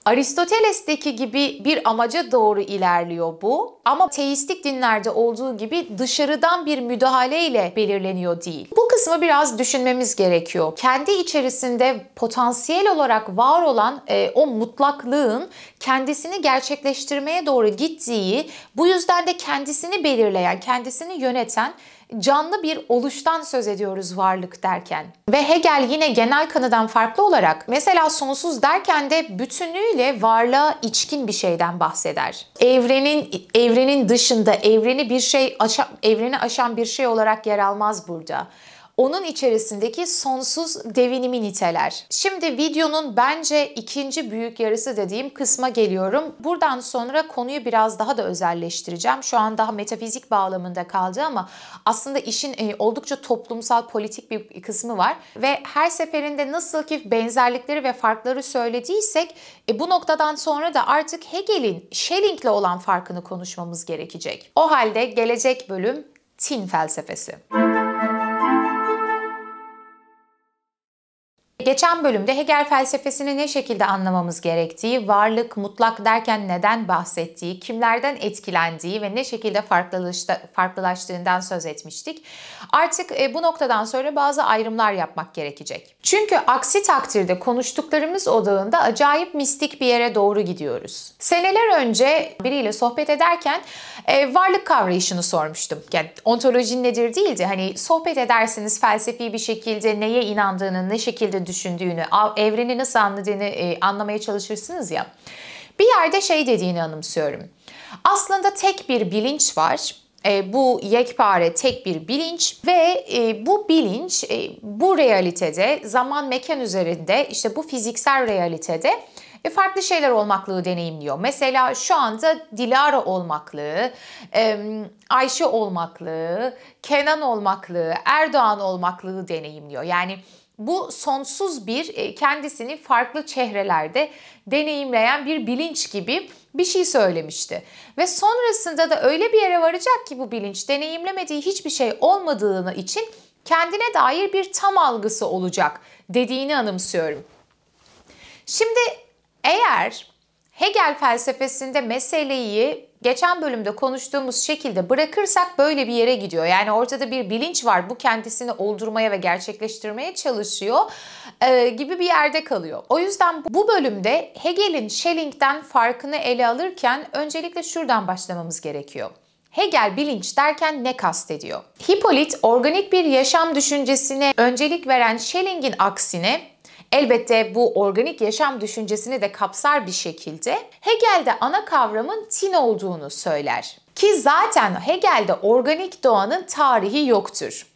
Aristoteles'teki gibi bir amaca doğru ilerliyor bu ama teistik dinlerde olduğu gibi dışarıdan bir müdahale ile belirleniyor değil. Bu kısmı biraz düşünmemiz gerekiyor. Kendi içerisinde potansiyel olarak var olan e, o mutlaklığın kendisini gerçekleştirmeye doğru gittiği, bu yüzden de kendisini belirleyen, kendisini yöneten canlı bir oluştan söz ediyoruz varlık derken. Ve Hegel yine genel kanıdan farklı olarak mesela sonsuz derken de bütünüyle varlığa içkin bir şeyden bahseder. Evrenin evrenin dışında evreni bir şey aşan, evreni aşan bir şey olarak yer almaz burada onun içerisindeki sonsuz devinimi niteler. Şimdi videonun bence ikinci büyük yarısı dediğim kısma geliyorum. Buradan sonra konuyu biraz daha da özelleştireceğim. Şu an daha metafizik bağlamında kaldı ama aslında işin e, oldukça toplumsal politik bir kısmı var ve her seferinde nasıl ki benzerlikleri ve farkları söylediysek e, bu noktadan sonra da artık Hegel'in Schelling'le olan farkını konuşmamız gerekecek. O halde gelecek bölüm Tin felsefesi. Müzik Geçen bölümde Hegel felsefesini ne şekilde anlamamız gerektiği, varlık, mutlak derken neden bahsettiği, kimlerden etkilendiği ve ne şekilde farklılaştığından söz etmiştik. Artık e, bu noktadan sonra bazı ayrımlar yapmak gerekecek. Çünkü aksi takdirde konuştuklarımız odağında acayip mistik bir yere doğru gidiyoruz. Seneler önce biriyle sohbet ederken e, varlık kavrayışını sormuştum. Yani ontoloji nedir değildi. Hani sohbet edersiniz felsefi bir şekilde neye inandığını, ne şekilde düşündüğünü düşündüğünü, evreni nasıl anladığını e, anlamaya çalışırsınız ya. Bir yerde şey dediğini anımsıyorum. Aslında tek bir bilinç var. E, bu yekpare tek bir bilinç ve e, bu bilinç e, bu realitede zaman mekan üzerinde işte bu fiziksel realitede e, farklı şeyler olmaklığı deneyimliyor. Mesela şu anda Dilara olmaklığı, e, Ayşe olmaklığı, Kenan olmaklığı, Erdoğan olmaklığı deneyimliyor. Yani bu sonsuz bir e, kendisini farklı çehrelerde deneyimleyen bir bilinç gibi bir şey söylemişti. Ve sonrasında da öyle bir yere varacak ki bu bilinç deneyimlemediği hiçbir şey olmadığını için kendine dair bir tam algısı olacak dediğini anımsıyorum. Şimdi eğer Hegel felsefesinde meseleyi geçen bölümde konuştuğumuz şekilde bırakırsak böyle bir yere gidiyor. Yani ortada bir bilinç var. Bu kendisini oldurmaya ve gerçekleştirmeye çalışıyor e, gibi bir yerde kalıyor. O yüzden bu bölümde Hegel'in Schelling'den farkını ele alırken öncelikle şuradan başlamamız gerekiyor. Hegel bilinç derken ne kastediyor? Hippolyt organik bir yaşam düşüncesine öncelik veren Schelling'in aksine Elbette bu organik yaşam düşüncesini de kapsar bir şekilde Hegel'de ana kavramın tin olduğunu söyler. Ki zaten Hegel'de organik doğanın tarihi yoktur.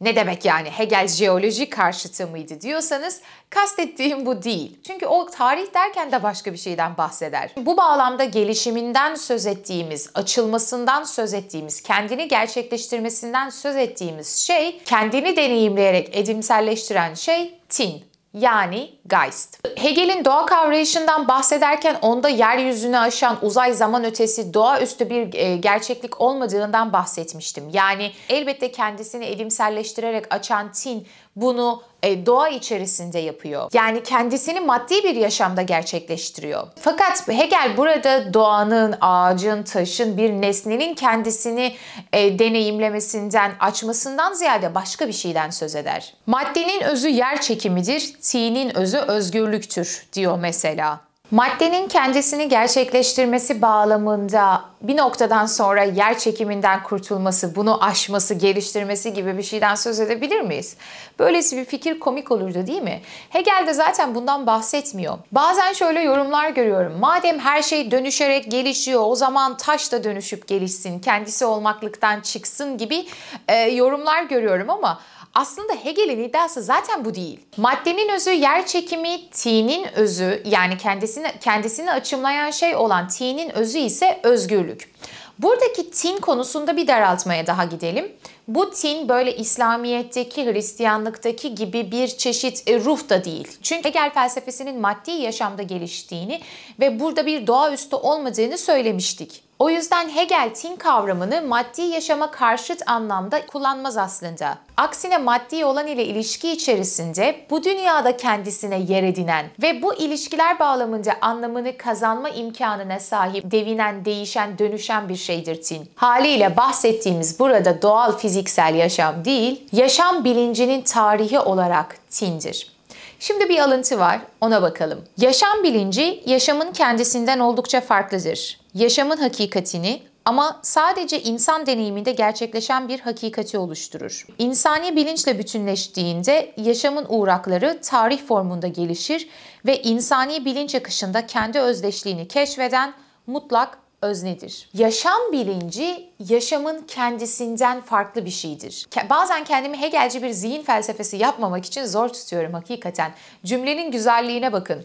Ne demek yani Hegel jeoloji karşıtı mıydı diyorsanız kastettiğim bu değil. Çünkü o tarih derken de başka bir şeyden bahseder. Bu bağlamda gelişiminden söz ettiğimiz, açılmasından söz ettiğimiz, kendini gerçekleştirmesinden söz ettiğimiz şey kendini deneyimleyerek edimselleştiren şey tin yani Geist. Hegel'in doğa kavrayışından bahsederken onda yeryüzünü aşan uzay zaman ötesi doğaüstü bir e, gerçeklik olmadığından bahsetmiştim. Yani elbette kendisini evimselleştirerek açan Tin bunu e, doğa içerisinde yapıyor. Yani kendisini maddi bir yaşamda gerçekleştiriyor. Fakat Hegel burada doğanın, ağacın, taşın bir nesnenin kendisini e, deneyimlemesinden, açmasından ziyade başka bir şeyden söz eder. Maddenin özü yer çekimidir, tinin özü özgürlüktür diyor mesela. Maddenin kendisini gerçekleştirmesi bağlamında bir noktadan sonra yer çekiminden kurtulması, bunu aşması, geliştirmesi gibi bir şeyden söz edebilir miyiz? Böylesi bir fikir komik olurdu değil mi? Hegel de zaten bundan bahsetmiyor. Bazen şöyle yorumlar görüyorum. Madem her şey dönüşerek gelişiyor o zaman taş da dönüşüp gelişsin, kendisi olmaklıktan çıksın gibi e, yorumlar görüyorum ama aslında Hegel'in iddiası zaten bu değil. Maddenin özü yer çekimi, t'nin özü yani kendisini kendisini açımlayan şey olan t'nin özü ise özgürlük. Buradaki tin konusunda bir daraltmaya daha gidelim. Bu tin böyle İslamiyet'teki, Hristiyanlık'taki gibi bir çeşit e, ruh da değil. Çünkü Hegel felsefesinin maddi yaşamda geliştiğini ve burada bir doğaüstü olmadığını söylemiştik. O yüzden Hegel tin kavramını maddi yaşama karşıt anlamda kullanmaz aslında. Aksine maddi olan ile ilişki içerisinde bu dünyada kendisine yer edinen ve bu ilişkiler bağlamında anlamını kazanma imkanına sahip devinen, değişen, dönüşen bir şeydir tin. Haliyle bahsettiğimiz burada doğal fiziksel yaşam değil, yaşam bilincinin tarihi olarak tindir. Şimdi bir alıntı var, ona bakalım. Yaşam bilinci yaşamın kendisinden oldukça farklıdır yaşamın hakikatini ama sadece insan deneyiminde gerçekleşen bir hakikati oluşturur. İnsani bilinçle bütünleştiğinde yaşamın uğrakları tarih formunda gelişir ve insani bilinç akışında kendi özdeşliğini keşfeden mutlak öznedir. Yaşam bilinci yaşamın kendisinden farklı bir şeydir. Bazen kendimi Hegelci bir zihin felsefesi yapmamak için zor tutuyorum hakikaten. Cümlenin güzelliğine bakın.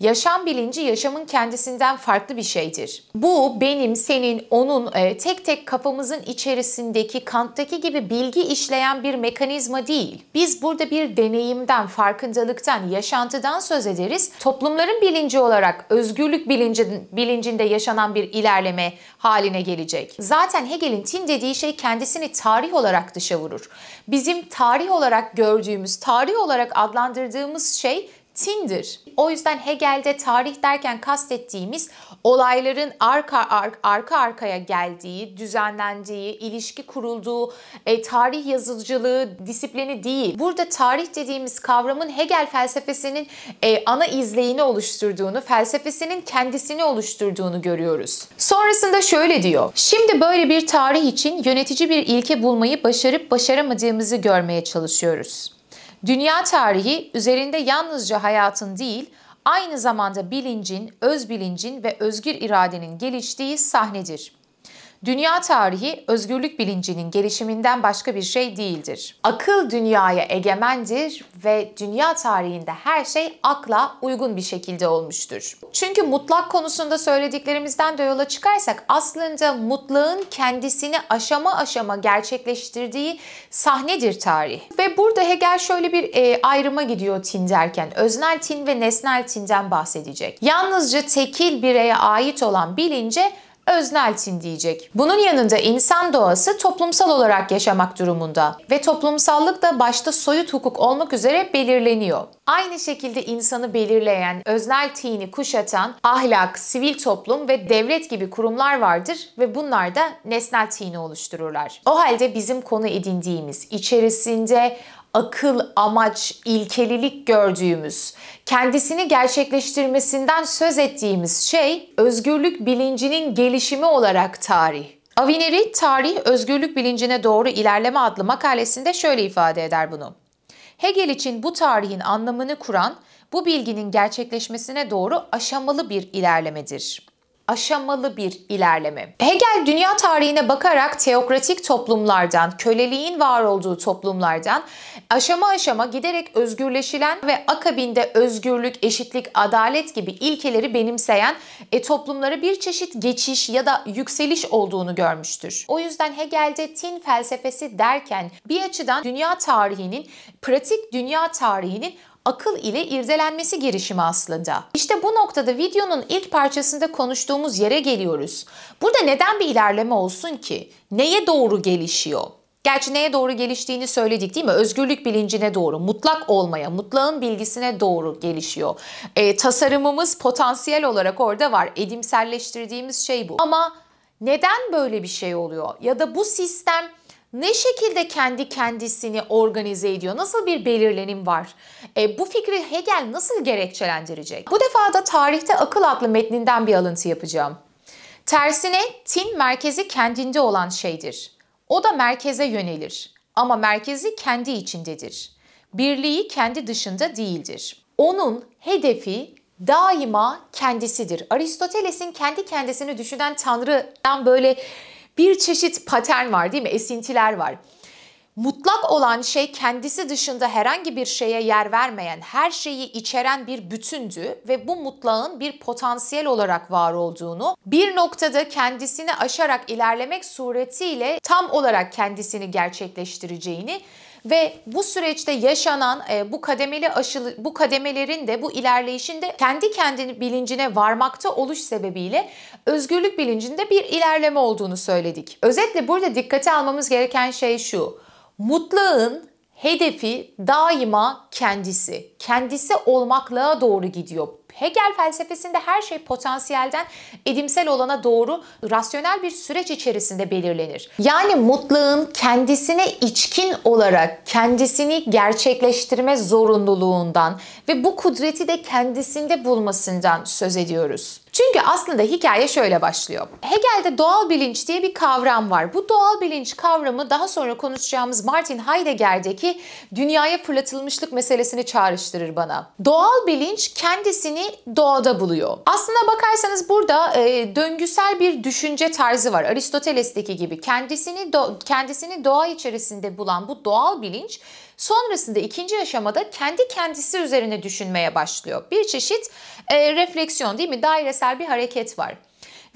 Yaşam bilinci yaşamın kendisinden farklı bir şeydir. Bu benim, senin, onun e, tek tek kafamızın içerisindeki Kant'taki gibi bilgi işleyen bir mekanizma değil. Biz burada bir deneyimden, farkındalıktan, yaşantıdan söz ederiz. Toplumların bilinci olarak özgürlük bilincin, bilincinde yaşanan bir ilerleme haline gelecek. Zaten Hegel'in Tin dediği şey kendisini tarih olarak dışa vurur. Bizim tarih olarak gördüğümüz, tarih olarak adlandırdığımız şey tindir. O yüzden Hegel'de tarih derken kastettiğimiz olayların arka ar, arka arkaya geldiği, düzenlendiği, ilişki kurulduğu, e, tarih yazıcılığı disiplini değil. Burada tarih dediğimiz kavramın Hegel felsefesinin e, ana izleyini oluşturduğunu, felsefesinin kendisini oluşturduğunu görüyoruz. Sonrasında şöyle diyor. Şimdi böyle bir tarih için yönetici bir ilke bulmayı başarıp başaramadığımızı görmeye çalışıyoruz. Dünya tarihi üzerinde yalnızca hayatın değil, aynı zamanda bilincin, öz bilincin ve özgür iradenin geliştiği sahnedir. Dünya tarihi özgürlük bilincinin gelişiminden başka bir şey değildir. Akıl dünyaya egemendir ve dünya tarihinde her şey akla uygun bir şekilde olmuştur. Çünkü mutlak konusunda söylediklerimizden de yola çıkarsak aslında mutlağın kendisini aşama aşama gerçekleştirdiği sahnedir tarih. Ve burada Hegel şöyle bir e, ayrıma gidiyor Tin derken öznel Tin ve nesnel Tin'den bahsedecek. Yalnızca tekil bireye ait olan bilince öznel Çin diyecek. Bunun yanında insan doğası toplumsal olarak yaşamak durumunda ve toplumsallık da başta soyut hukuk olmak üzere belirleniyor. Aynı şekilde insanı belirleyen, öznel tini kuşatan ahlak, sivil toplum ve devlet gibi kurumlar vardır ve bunlar da nesnel tini oluştururlar. O halde bizim konu edindiğimiz içerisinde akıl, amaç, ilkelilik gördüğümüz, kendisini gerçekleştirmesinden söz ettiğimiz şey özgürlük bilincinin gelişimi olarak tarih. Avineri Tarih Özgürlük Bilincine Doğru İlerleme adlı makalesinde şöyle ifade eder bunu. Hegel için bu tarihin anlamını kuran bu bilginin gerçekleşmesine doğru aşamalı bir ilerlemedir aşamalı bir ilerleme. Hegel dünya tarihine bakarak teokratik toplumlardan, köleliğin var olduğu toplumlardan aşama aşama giderek özgürleşilen ve akabinde özgürlük, eşitlik, adalet gibi ilkeleri benimseyen e, toplumlara bir çeşit geçiş ya da yükseliş olduğunu görmüştür. O yüzden Hegel'de tin felsefesi derken bir açıdan dünya tarihinin, pratik dünya tarihinin akıl ile irdelenmesi girişimi aslında. İşte bu noktada videonun ilk parçasında konuştuğumuz yere geliyoruz. Burada neden bir ilerleme olsun ki? Neye doğru gelişiyor? Gerçi neye doğru geliştiğini söyledik değil mi? Özgürlük bilincine doğru, mutlak olmaya, mutlağın bilgisine doğru gelişiyor. E, tasarımımız potansiyel olarak orada var. Edimselleştirdiğimiz şey bu. Ama neden böyle bir şey oluyor? Ya da bu sistem ne şekilde kendi kendisini organize ediyor? Nasıl bir belirlenim var? E, bu fikri Hegel nasıl gerekçelendirecek? Bu defa da Tarihte Akıl adlı metninden bir alıntı yapacağım. Tersine tin merkezi kendinde olan şeydir. O da merkeze yönelir ama merkezi kendi içindedir. Birliği kendi dışında değildir. Onun hedefi daima kendisidir. Aristoteles'in kendi kendisini düşünen tanrıdan böyle bir çeşit patern var değil mi? Esintiler var. Mutlak olan şey kendisi dışında herhangi bir şeye yer vermeyen, her şeyi içeren bir bütündü ve bu mutlağın bir potansiyel olarak var olduğunu, bir noktada kendisini aşarak ilerlemek suretiyle tam olarak kendisini gerçekleştireceğini ve bu süreçte yaşanan e, bu kademeli aşılı bu kademelerin de bu ilerleyişinde kendi kendini bilincine varmakta oluş sebebiyle özgürlük bilincinde bir ilerleme olduğunu söyledik. Özetle burada dikkate almamız gereken şey şu. Mutluluğun hedefi daima kendisi. Kendisi olmaklığa doğru gidiyor. Hegel felsefesinde her şey potansiyelden edimsel olana doğru rasyonel bir süreç içerisinde belirlenir. Yani mutluluğun kendisine içkin olarak kendisini gerçekleştirme zorunluluğundan ve bu kudreti de kendisinde bulmasından söz ediyoruz. Çünkü aslında hikaye şöyle başlıyor. Hegel'de doğal bilinç diye bir kavram var. Bu doğal bilinç kavramı daha sonra konuşacağımız Martin Heidegger'deki dünyaya fırlatılmışlık meselesini çağrıştırır bana. Doğal bilinç kendisini doğada buluyor. Aslında bakarsanız burada e, döngüsel bir düşünce tarzı var. Aristoteles'teki gibi kendisini do kendisini doğa içerisinde bulan bu doğal bilinç Sonrasında ikinci aşamada kendi kendisi üzerine düşünmeye başlıyor. Bir çeşit e, refleksiyon değil mi? Dairesel bir hareket var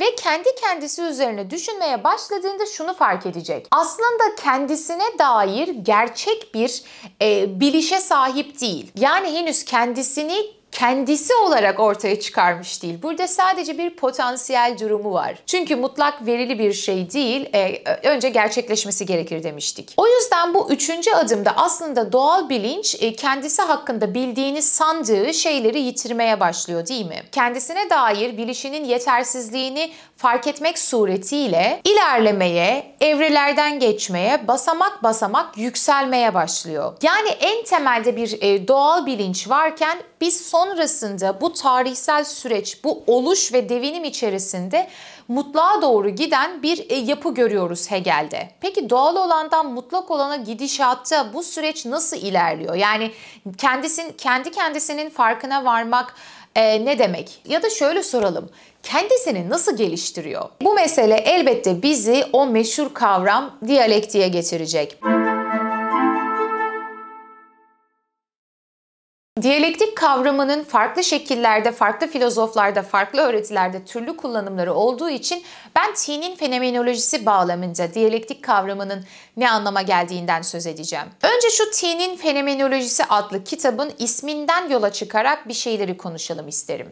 ve kendi kendisi üzerine düşünmeye başladığında şunu fark edecek. Aslında kendisine dair gerçek bir e, bilişe sahip değil. Yani henüz kendisini kendisi olarak ortaya çıkarmış değil. Burada sadece bir potansiyel durumu var. Çünkü mutlak verili bir şey değil, e, e, önce gerçekleşmesi gerekir demiştik. O yüzden bu üçüncü adımda aslında doğal bilinç e, kendisi hakkında bildiğini sandığı şeyleri yitirmeye başlıyor değil mi? Kendisine dair bilişinin yetersizliğini fark etmek suretiyle ilerlemeye, evrelerden geçmeye, basamak basamak yükselmeye başlıyor. Yani en temelde bir e, doğal bilinç varken biz sonrasında bu tarihsel süreç, bu oluş ve devinim içerisinde mutluğa doğru giden bir e, yapı görüyoruz Hegel'de. Peki doğal olandan mutlak olana gidişatta bu süreç nasıl ilerliyor? Yani kendisin, kendi kendisinin farkına varmak e, ne demek? Ya da şöyle soralım kendisini nasıl geliştiriyor? Bu mesele elbette bizi o meşhur kavram diyalektiğe getirecek. Diyalektik kavramının farklı şekillerde, farklı filozoflarda, farklı öğretilerde türlü kullanımları olduğu için ben T'nin fenomenolojisi bağlamında diyalektik kavramının ne anlama geldiğinden söz edeceğim. Önce şu T'nin fenomenolojisi adlı kitabın isminden yola çıkarak bir şeyleri konuşalım isterim.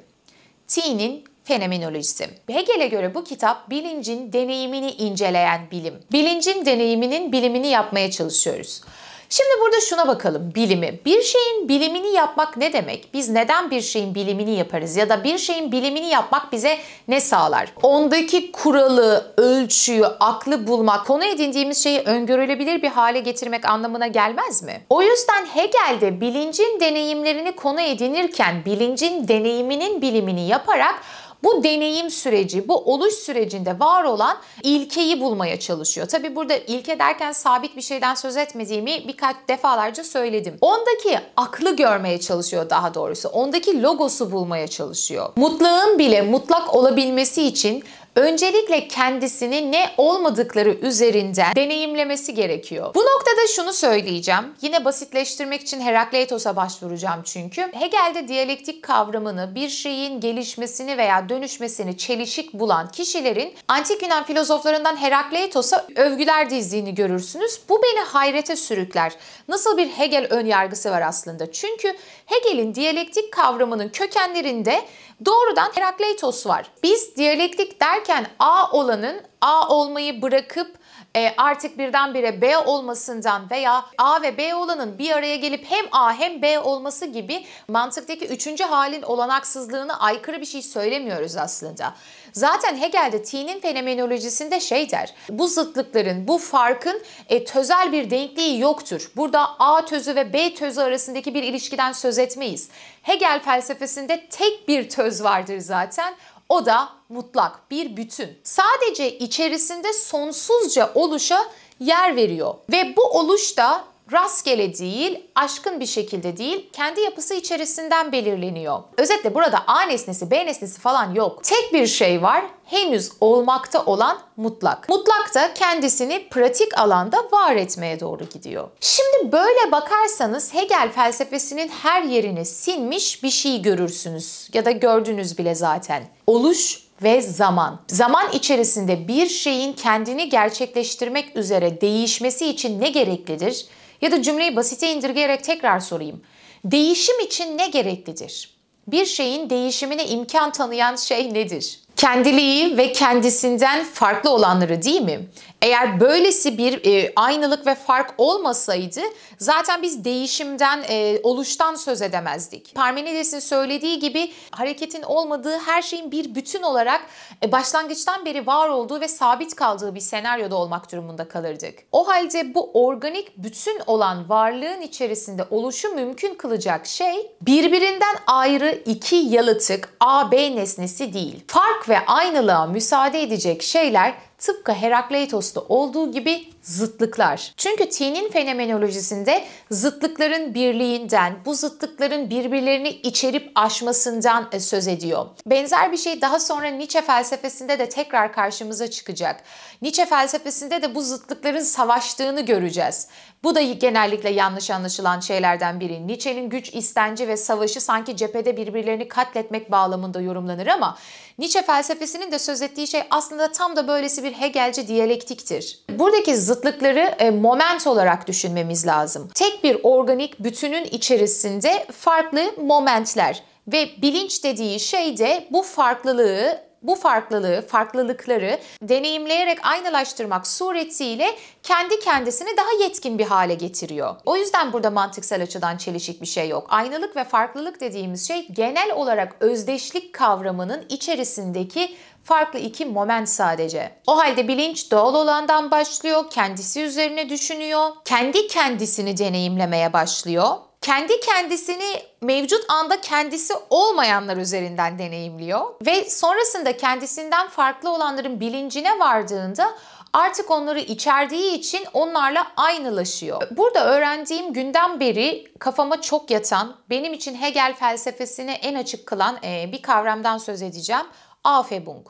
T'nin fenomenolojisi. Hegel'e göre bu kitap bilincin deneyimini inceleyen bilim. Bilincin deneyiminin bilimini yapmaya çalışıyoruz. Şimdi burada şuna bakalım bilimi. Bir şeyin bilimini yapmak ne demek? Biz neden bir şeyin bilimini yaparız ya da bir şeyin bilimini yapmak bize ne sağlar? Ondaki kuralı, ölçüyü, aklı bulmak, konu edindiğimiz şeyi öngörülebilir bir hale getirmek anlamına gelmez mi? O yüzden Hegel'de bilincin deneyimlerini konu edinirken bilincin deneyiminin bilimini yaparak bu deneyim süreci, bu oluş sürecinde var olan ilkeyi bulmaya çalışıyor. Tabi burada ilke derken sabit bir şeyden söz etmediğimi birkaç defalarca söyledim. Ondaki aklı görmeye çalışıyor daha doğrusu. Ondaki logosu bulmaya çalışıyor. Mutlağın bile mutlak olabilmesi için öncelikle kendisini ne olmadıkları üzerinden deneyimlemesi gerekiyor. Bu noktada şunu söyleyeceğim. Yine basitleştirmek için Herakleitos'a başvuracağım çünkü. Hegel'de diyalektik kavramını bir şeyin gelişmesini veya dönüşmesini çelişik bulan kişilerin antik Yunan filozoflarından Herakleitos'a övgüler dizdiğini görürsünüz. Bu beni hayrete sürükler. Nasıl bir Hegel ön yargısı var aslında? Çünkü Hegel'in diyalektik kavramının kökenlerinde Doğrudan Herakleitos var. Biz diyalektik derken A olanın A olmayı bırakıp e, artık birdenbire B olmasından veya A ve B olanın bir araya gelip hem A hem B olması gibi mantıktaki üçüncü halin olanaksızlığını aykırı bir şey söylemiyoruz aslında. Zaten Hegel de T'nin fenomenolojisinde şey der, bu zıtlıkların, bu farkın e, tözel bir denkliği yoktur. Burada A tözü ve B tözü arasındaki bir ilişkiden söz etmeyiz. Hegel felsefesinde tek bir töz vardır zaten. O da mutlak bir bütün. Sadece içerisinde sonsuzca oluşa yer veriyor. Ve bu oluş da rastgele değil, aşkın bir şekilde değil, kendi yapısı içerisinden belirleniyor. Özetle burada A nesnesi, B nesnesi falan yok. Tek bir şey var, henüz olmakta olan mutlak. Mutlak da kendisini pratik alanda var etmeye doğru gidiyor. Şimdi böyle bakarsanız Hegel felsefesinin her yerine sinmiş bir şey görürsünüz ya da gördünüz bile zaten. Oluş ve zaman. Zaman içerisinde bir şeyin kendini gerçekleştirmek üzere değişmesi için ne gereklidir? Ya da cümleyi basite indirgeyerek tekrar sorayım. Değişim için ne gereklidir? Bir şeyin değişimine imkan tanıyan şey nedir? Kendiliği ve kendisinden farklı olanları değil mi? Eğer böylesi bir e, aynılık ve fark olmasaydı zaten biz değişimden, e, oluştan söz edemezdik. Parmenides'in söylediği gibi hareketin olmadığı her şeyin bir bütün olarak e, başlangıçtan beri var olduğu ve sabit kaldığı bir senaryoda olmak durumunda kalırdık. O halde bu organik bütün olan varlığın içerisinde oluşu mümkün kılacak şey birbirinden ayrı iki yalıtık A-B nesnesi değil. Fark ve aynılığa müsaade edecek şeyler tıpkı Herakleitos'ta olduğu gibi zıtlıklar. Çünkü T'nin fenomenolojisinde zıtlıkların birliğinden, bu zıtlıkların birbirlerini içerip aşmasından e, söz ediyor. Benzer bir şey daha sonra Nietzsche felsefesinde de tekrar karşımıza çıkacak. Nietzsche felsefesinde de bu zıtlıkların savaştığını göreceğiz. Bu da genellikle yanlış anlaşılan şeylerden biri. Nietzsche'nin güç istenci ve savaşı sanki cephede birbirlerini katletmek bağlamında yorumlanır ama Nietzsche felsefesinin de söz ettiği şey aslında tam da böylesi bir Hegelci diyalektiktir. Buradaki zıtlıklar zıtlıkları e, moment olarak düşünmemiz lazım. Tek bir organik bütünün içerisinde farklı momentler ve bilinç dediği şey de bu farklılığı bu farklılığı, farklılıkları deneyimleyerek aynalaştırmak suretiyle kendi kendisini daha yetkin bir hale getiriyor. O yüzden burada mantıksal açıdan çelişik bir şey yok. Aynılık ve farklılık dediğimiz şey genel olarak özdeşlik kavramının içerisindeki farklı iki moment sadece. O halde bilinç doğal olandan başlıyor, kendisi üzerine düşünüyor, kendi kendisini deneyimlemeye başlıyor kendi kendisini mevcut anda kendisi olmayanlar üzerinden deneyimliyor ve sonrasında kendisinden farklı olanların bilincine vardığında artık onları içerdiği için onlarla aynılaşıyor. Burada öğrendiğim günden beri kafama çok yatan, benim için Hegel felsefesini en açık kılan e, bir kavramdan söz edeceğim. Afebung.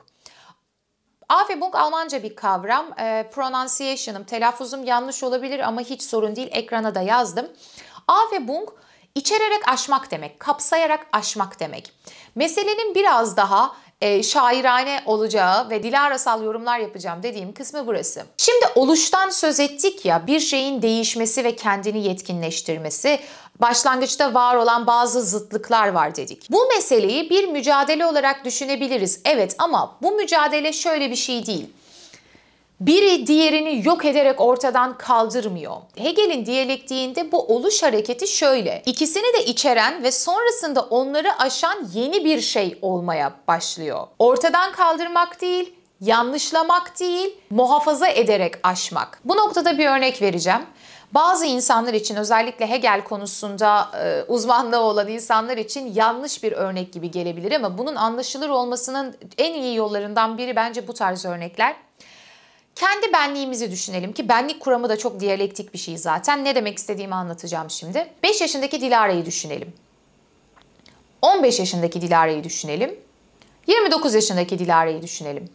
Afebung Almanca bir kavram. E, pronunciation'ım, telaffuzum yanlış olabilir ama hiç sorun değil. Ekrana da yazdım. A ve bung içererek aşmak demek, kapsayarak aşmak demek. Meselenin biraz daha e, şairane olacağı ve dilarasal yorumlar yapacağım dediğim kısmı burası. Şimdi oluştan söz ettik ya bir şeyin değişmesi ve kendini yetkinleştirmesi başlangıçta var olan bazı zıtlıklar var dedik. Bu meseleyi bir mücadele olarak düşünebiliriz. Evet ama bu mücadele şöyle bir şey değil biri diğerini yok ederek ortadan kaldırmıyor. Hegel'in diyalektiğinde bu oluş hareketi şöyle. İkisini de içeren ve sonrasında onları aşan yeni bir şey olmaya başlıyor. Ortadan kaldırmak değil, yanlışlamak değil, muhafaza ederek aşmak. Bu noktada bir örnek vereceğim. Bazı insanlar için özellikle Hegel konusunda e, uzmanlığı olan insanlar için yanlış bir örnek gibi gelebilir ama bunun anlaşılır olmasının en iyi yollarından biri bence bu tarz örnekler. Kendi benliğimizi düşünelim ki benlik kuramı da çok diyalektik bir şey zaten. Ne demek istediğimi anlatacağım şimdi. 5 yaşındaki Dilara'yı düşünelim. 15 yaşındaki Dilara'yı düşünelim. 29 yaşındaki Dilara'yı düşünelim.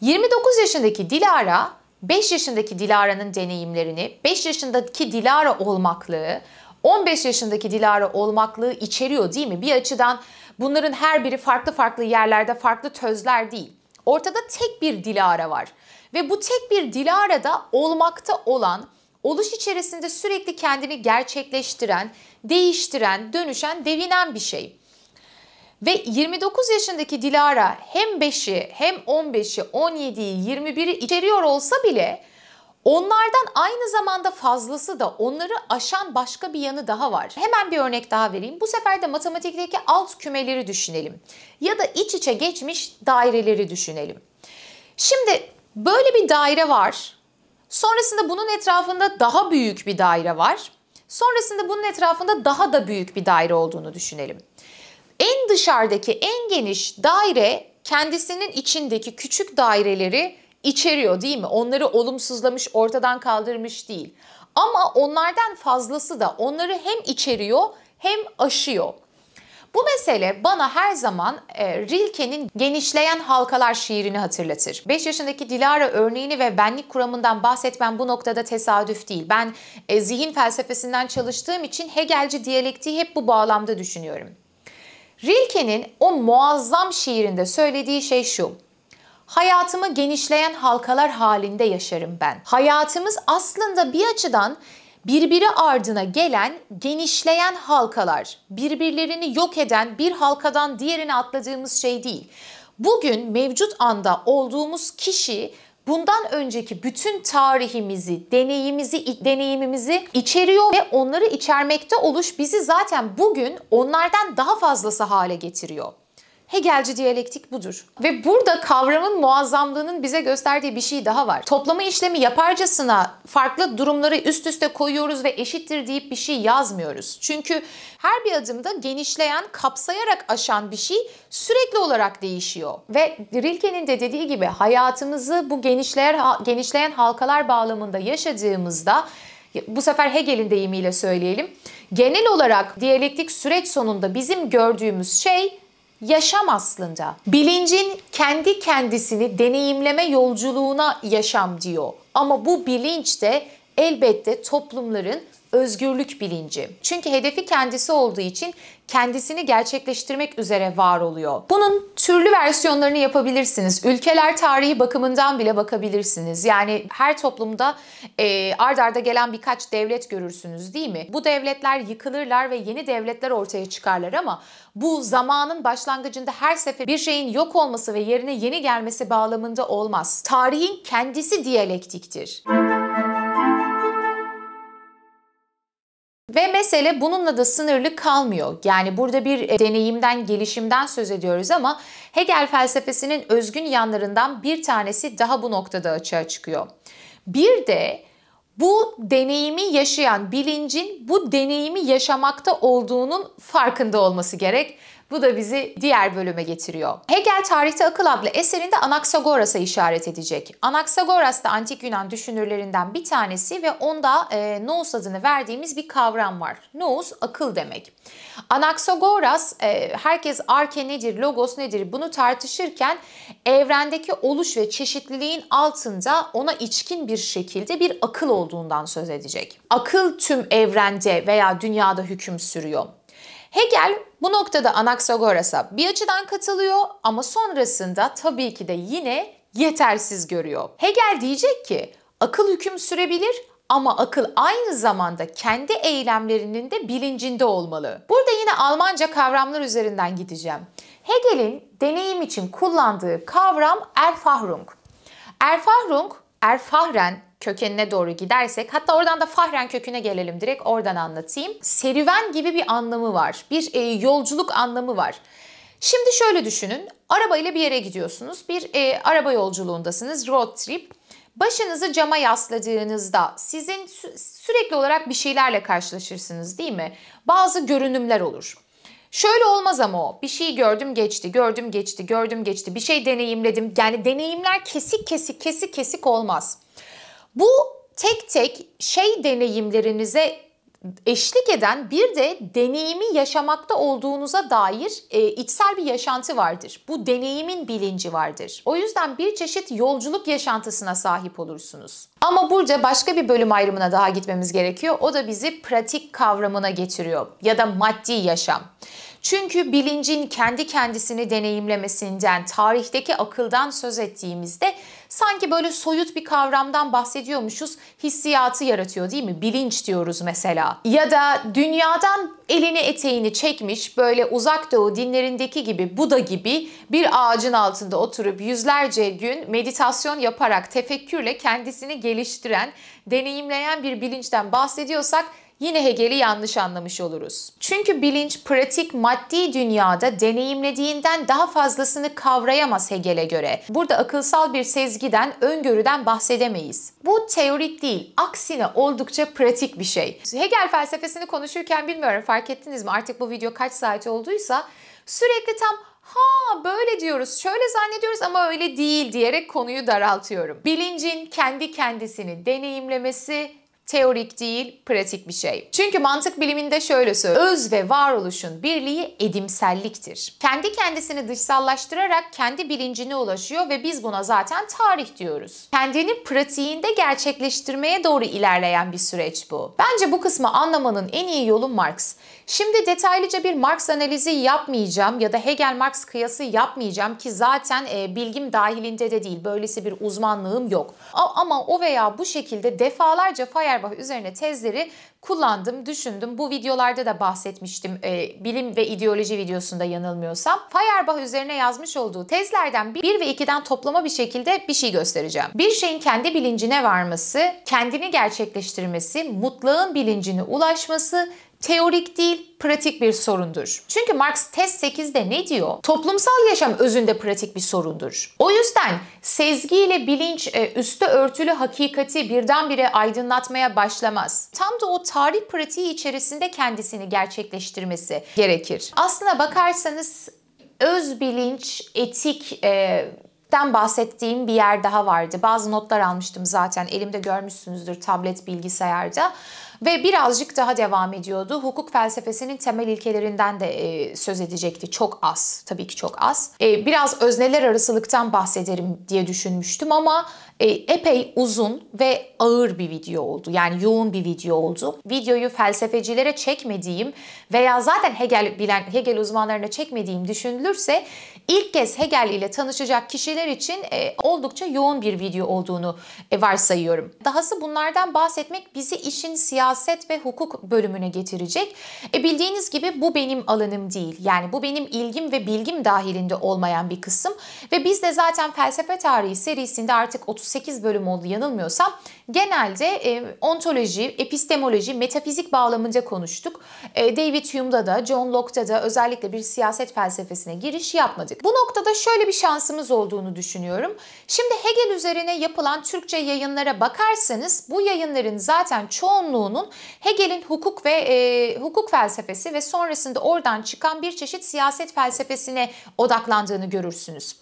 29 yaşındaki Dilara 5 yaşındaki Dilara'nın deneyimlerini, 5 yaşındaki Dilara olmaklığı, 15 yaşındaki Dilara olmaklığı içeriyor değil mi? Bir açıdan bunların her biri farklı farklı yerlerde farklı tözler değil. Ortada tek bir Dilara var. Ve bu tek bir Dilara'da olmakta olan, oluş içerisinde sürekli kendini gerçekleştiren, değiştiren, dönüşen, devinen bir şey. Ve 29 yaşındaki Dilara hem 5'i hem 15'i 17'i, 21'i içeriyor olsa bile onlardan aynı zamanda fazlası da onları aşan başka bir yanı daha var. Hemen bir örnek daha vereyim. Bu sefer de matematikteki alt kümeleri düşünelim. Ya da iç içe geçmiş daireleri düşünelim. Şimdi Böyle bir daire var. Sonrasında bunun etrafında daha büyük bir daire var. Sonrasında bunun etrafında daha da büyük bir daire olduğunu düşünelim. En dışarıdaki en geniş daire kendisinin içindeki küçük daireleri içeriyor değil mi? Onları olumsuzlamış, ortadan kaldırmış değil. Ama onlardan fazlası da onları hem içeriyor hem aşıyor. Bu mesele bana her zaman e, Rilke'nin genişleyen halkalar şiirini hatırlatır. 5 yaşındaki Dilara örneğini ve benlik kuramından bahsetmem bu noktada tesadüf değil. Ben e, zihin felsefesinden çalıştığım için Hegelci diyalektiği hep bu bağlamda düşünüyorum. Rilke'nin o muazzam şiirinde söylediği şey şu. Hayatımı genişleyen halkalar halinde yaşarım ben. Hayatımız aslında bir açıdan birbiri ardına gelen genişleyen halkalar, birbirlerini yok eden bir halkadan diğerine atladığımız şey değil. Bugün mevcut anda olduğumuz kişi bundan önceki bütün tarihimizi, deneyimizi, deneyimimizi içeriyor ve onları içermekte oluş bizi zaten bugün onlardan daha fazlası hale getiriyor. Hegelci diyalektik budur. Ve burada kavramın muazzamlığının bize gösterdiği bir şey daha var. Toplama işlemi yaparcasına farklı durumları üst üste koyuyoruz ve eşittir deyip bir şey yazmıyoruz. Çünkü her bir adımda genişleyen, kapsayarak aşan bir şey sürekli olarak değişiyor. Ve Rilke'nin de dediği gibi hayatımızı bu genişleyen, genişleyen halkalar bağlamında yaşadığımızda bu sefer Hegel'in deyimiyle söyleyelim. Genel olarak diyalektik süreç sonunda bizim gördüğümüz şey Yaşam aslında bilincin kendi kendisini deneyimleme yolculuğuna yaşam diyor. Ama bu bilinç de elbette toplumların özgürlük bilinci. Çünkü hedefi kendisi olduğu için kendisini gerçekleştirmek üzere var oluyor. Bunun türlü versiyonlarını yapabilirsiniz. Ülkeler tarihi bakımından bile bakabilirsiniz. Yani her toplumda e, ard arda gelen birkaç devlet görürsünüz değil mi? Bu devletler yıkılırlar ve yeni devletler ortaya çıkarlar ama bu zamanın başlangıcında her sefer bir şeyin yok olması ve yerine yeni gelmesi bağlamında olmaz. Tarihin kendisi diyalektiktir. Müzik Ve mesele bununla da sınırlı kalmıyor. Yani burada bir e, deneyimden, gelişimden söz ediyoruz ama Hegel felsefesinin özgün yanlarından bir tanesi daha bu noktada açığa çıkıyor. Bir de bu deneyimi yaşayan bilincin bu deneyimi yaşamakta olduğunun farkında olması gerek bu da bizi diğer bölüme getiriyor. Hegel Tarihte Akıl adlı eserinde Anaxagoras'a işaret edecek. Anaxagoras da antik Yunan düşünürlerinden bir tanesi ve onda e, nous adını verdiğimiz bir kavram var. Nous akıl demek. Anaxagoras e, herkes arke nedir, logos nedir bunu tartışırken evrendeki oluş ve çeşitliliğin altında ona içkin bir şekilde bir akıl olduğundan söz edecek. Akıl tüm evrende veya dünyada hüküm sürüyor. Hegel bu noktada Anaxagoras'a bir açıdan katılıyor ama sonrasında tabii ki de yine yetersiz görüyor. Hegel diyecek ki akıl hüküm sürebilir ama akıl aynı zamanda kendi eylemlerinin de bilincinde olmalı. Burada yine Almanca kavramlar üzerinden gideceğim. Hegel'in deneyim için kullandığı kavram Erfahrung. Erfahrung, Erfahren kökenine doğru gidersek hatta oradan da Fahren köküne gelelim direkt oradan anlatayım. Serüven gibi bir anlamı var. Bir e, yolculuk anlamı var. Şimdi şöyle düşünün. Arabayla bir yere gidiyorsunuz. Bir e, araba yolculuğundasınız. Road trip. Başınızı cama yasladığınızda sizin sü sürekli olarak bir şeylerle karşılaşırsınız değil mi? Bazı görünümler olur. Şöyle olmaz ama o. Bir şey gördüm geçti, gördüm geçti, gördüm geçti. Bir şey deneyimledim. Yani deneyimler kesik kesik kesik kesik olmaz. Bu tek tek şey deneyimlerinize eşlik eden bir de deneyimi yaşamakta olduğunuza dair e, içsel bir yaşantı vardır. Bu deneyimin bilinci vardır. O yüzden bir çeşit yolculuk yaşantısına sahip olursunuz. Ama burada başka bir bölüm ayrımına daha gitmemiz gerekiyor. O da bizi pratik kavramına getiriyor ya da maddi yaşam. Çünkü bilincin kendi kendisini deneyimlemesinden, tarihteki akıldan söz ettiğimizde sanki böyle soyut bir kavramdan bahsediyormuşuz hissiyatı yaratıyor değil mi? Bilinç diyoruz mesela. Ya da dünyadan elini eteğini çekmiş böyle uzak doğu dinlerindeki gibi Buda gibi bir ağacın altında oturup yüzlerce gün meditasyon yaparak tefekkürle kendisini geliştiren, deneyimleyen bir bilinçten bahsediyorsak yine Hegel'i yanlış anlamış oluruz. Çünkü bilinç pratik maddi dünyada deneyimlediğinden daha fazlasını kavrayamaz Hegel'e göre. Burada akılsal bir sezgiden, öngörüden bahsedemeyiz. Bu teorik değil, aksine oldukça pratik bir şey. Hegel felsefesini konuşurken bilmiyorum fark ettiniz mi artık bu video kaç saat olduysa sürekli tam ha böyle diyoruz, şöyle zannediyoruz ama öyle değil diyerek konuyu daraltıyorum. Bilincin kendi kendisini deneyimlemesi teorik değil, pratik bir şey. Çünkü mantık biliminde şöyle söylüyor. Öz ve varoluşun birliği edimselliktir. Kendi kendisini dışsallaştırarak kendi bilincine ulaşıyor ve biz buna zaten tarih diyoruz. Kendini pratiğinde gerçekleştirmeye doğru ilerleyen bir süreç bu. Bence bu kısmı anlamanın en iyi yolu Marx. Şimdi detaylıca bir Marx analizi yapmayacağım ya da Hegel-Marx kıyası yapmayacağım ki zaten e, bilgim dahilinde de değil. Böylesi bir uzmanlığım yok. A- ama o veya bu şekilde defalarca Fayer Feuerbach üzerine tezleri kullandım, düşündüm. Bu videolarda da bahsetmiştim e, bilim ve ideoloji videosunda yanılmıyorsam. Feuerbach üzerine yazmış olduğu tezlerden 1 ve 2'den toplama bir şekilde bir şey göstereceğim. Bir şeyin kendi bilincine varması, kendini gerçekleştirmesi, mutlağın bilincine ulaşması teorik değil, pratik bir sorundur. Çünkü Marx test 8'de ne diyor? Toplumsal yaşam özünde pratik bir sorundur. O yüzden sezgiyle bilinç e, üstü örtülü hakikati birdenbire aydınlatmaya başlamaz. Tam da o tarih pratiği içerisinde kendisini gerçekleştirmesi gerekir. Aslına bakarsanız öz bilinç, etik, e, den bahsettiğim bir yer daha vardı. Bazı notlar almıştım zaten elimde görmüşsünüzdür tablet bilgisayarda. Ve birazcık daha devam ediyordu. Hukuk felsefesinin temel ilkelerinden de e, söz edecekti. Çok az, tabii ki çok az. E, biraz özneler arasılıktan bahsederim diye düşünmüştüm ama e, epey uzun ve ağır bir video oldu. Yani yoğun bir video oldu. Videoyu felsefecilere çekmediğim veya zaten Hegel bilen Hegel uzmanlarına çekmediğim düşünülürse ilk kez Hegel ile tanışacak kişiler için e, oldukça yoğun bir video olduğunu e, varsayıyorum. Dahası bunlardan bahsetmek bizi işin siyaset ve hukuk bölümüne getirecek. E, bildiğiniz gibi bu benim alanım değil. Yani bu benim ilgim ve bilgim dahilinde olmayan bir kısım ve biz de zaten felsefe tarihi serisinde artık 38 bölüm oldu yanılmıyorsam genelde e, ontoloji, epistemoloji, metafizik bağlamında konuştuk. E, David Hume'da da, John Locke'da da özellikle bir siyaset felsefesine giriş yapmadık. Bu noktada şöyle bir şansımız olduğunu düşünüyorum. Şimdi Hegel üzerine yapılan Türkçe yayınlara bakarsanız bu yayınların zaten çoğunluğunun Hegel'in hukuk ve e, hukuk felsefesi ve sonrasında oradan çıkan bir çeşit siyaset felsefesine odaklandığını görürsünüz.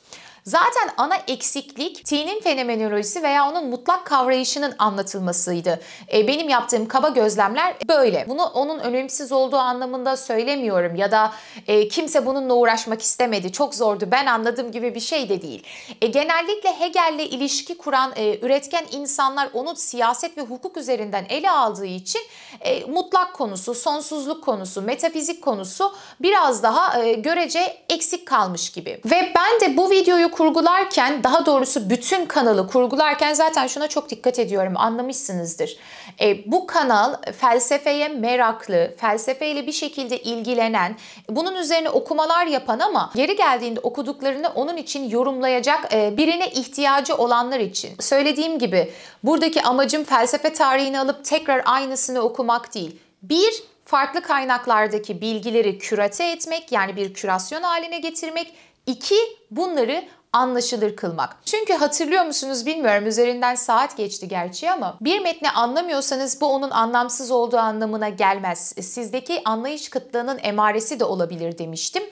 Zaten ana eksiklik T'nin fenomenolojisi veya onun mutlak kavrayışının anlatılmasıydı. E, benim yaptığım kaba gözlemler böyle. Bunu onun önemsiz olduğu anlamında söylemiyorum ya da e, kimse bununla uğraşmak istemedi, çok zordu, ben anladım gibi bir şey de değil. E, genellikle Hegel'le ilişki kuran e, üretken insanlar onu siyaset ve hukuk üzerinden ele aldığı için e, mutlak konusu, sonsuzluk konusu, metafizik konusu biraz daha e, görece eksik kalmış gibi. Ve ben de bu videoyu kurgularken daha doğrusu bütün kanalı kurgularken zaten şuna çok dikkat ediyorum anlamışsınızdır. E, bu kanal felsefeye meraklı, felsefeyle bir şekilde ilgilenen, bunun üzerine okumalar yapan ama geri geldiğinde okuduklarını onun için yorumlayacak e, birine ihtiyacı olanlar için. Söylediğim gibi buradaki amacım felsefe tarihini alıp tekrar aynısını okumak değil. Bir, farklı kaynaklardaki bilgileri kürate etmek yani bir kürasyon haline getirmek. İki, bunları anlaşılır kılmak. Çünkü hatırlıyor musunuz bilmiyorum üzerinden saat geçti gerçi ama bir metni anlamıyorsanız bu onun anlamsız olduğu anlamına gelmez. Sizdeki anlayış kıtlığının emaresi de olabilir demiştim.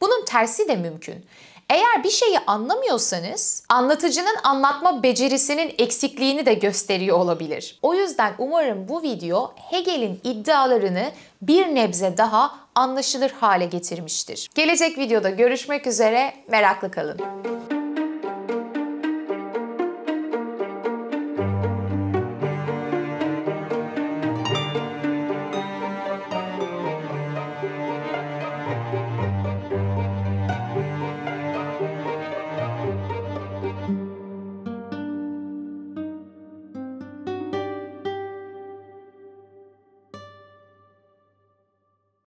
Bunun tersi de mümkün. Eğer bir şeyi anlamıyorsanız anlatıcının anlatma becerisinin eksikliğini de gösteriyor olabilir. O yüzden umarım bu video Hegel'in iddialarını bir nebze daha anlaşılır hale getirmiştir. Gelecek videoda görüşmek üzere, meraklı kalın.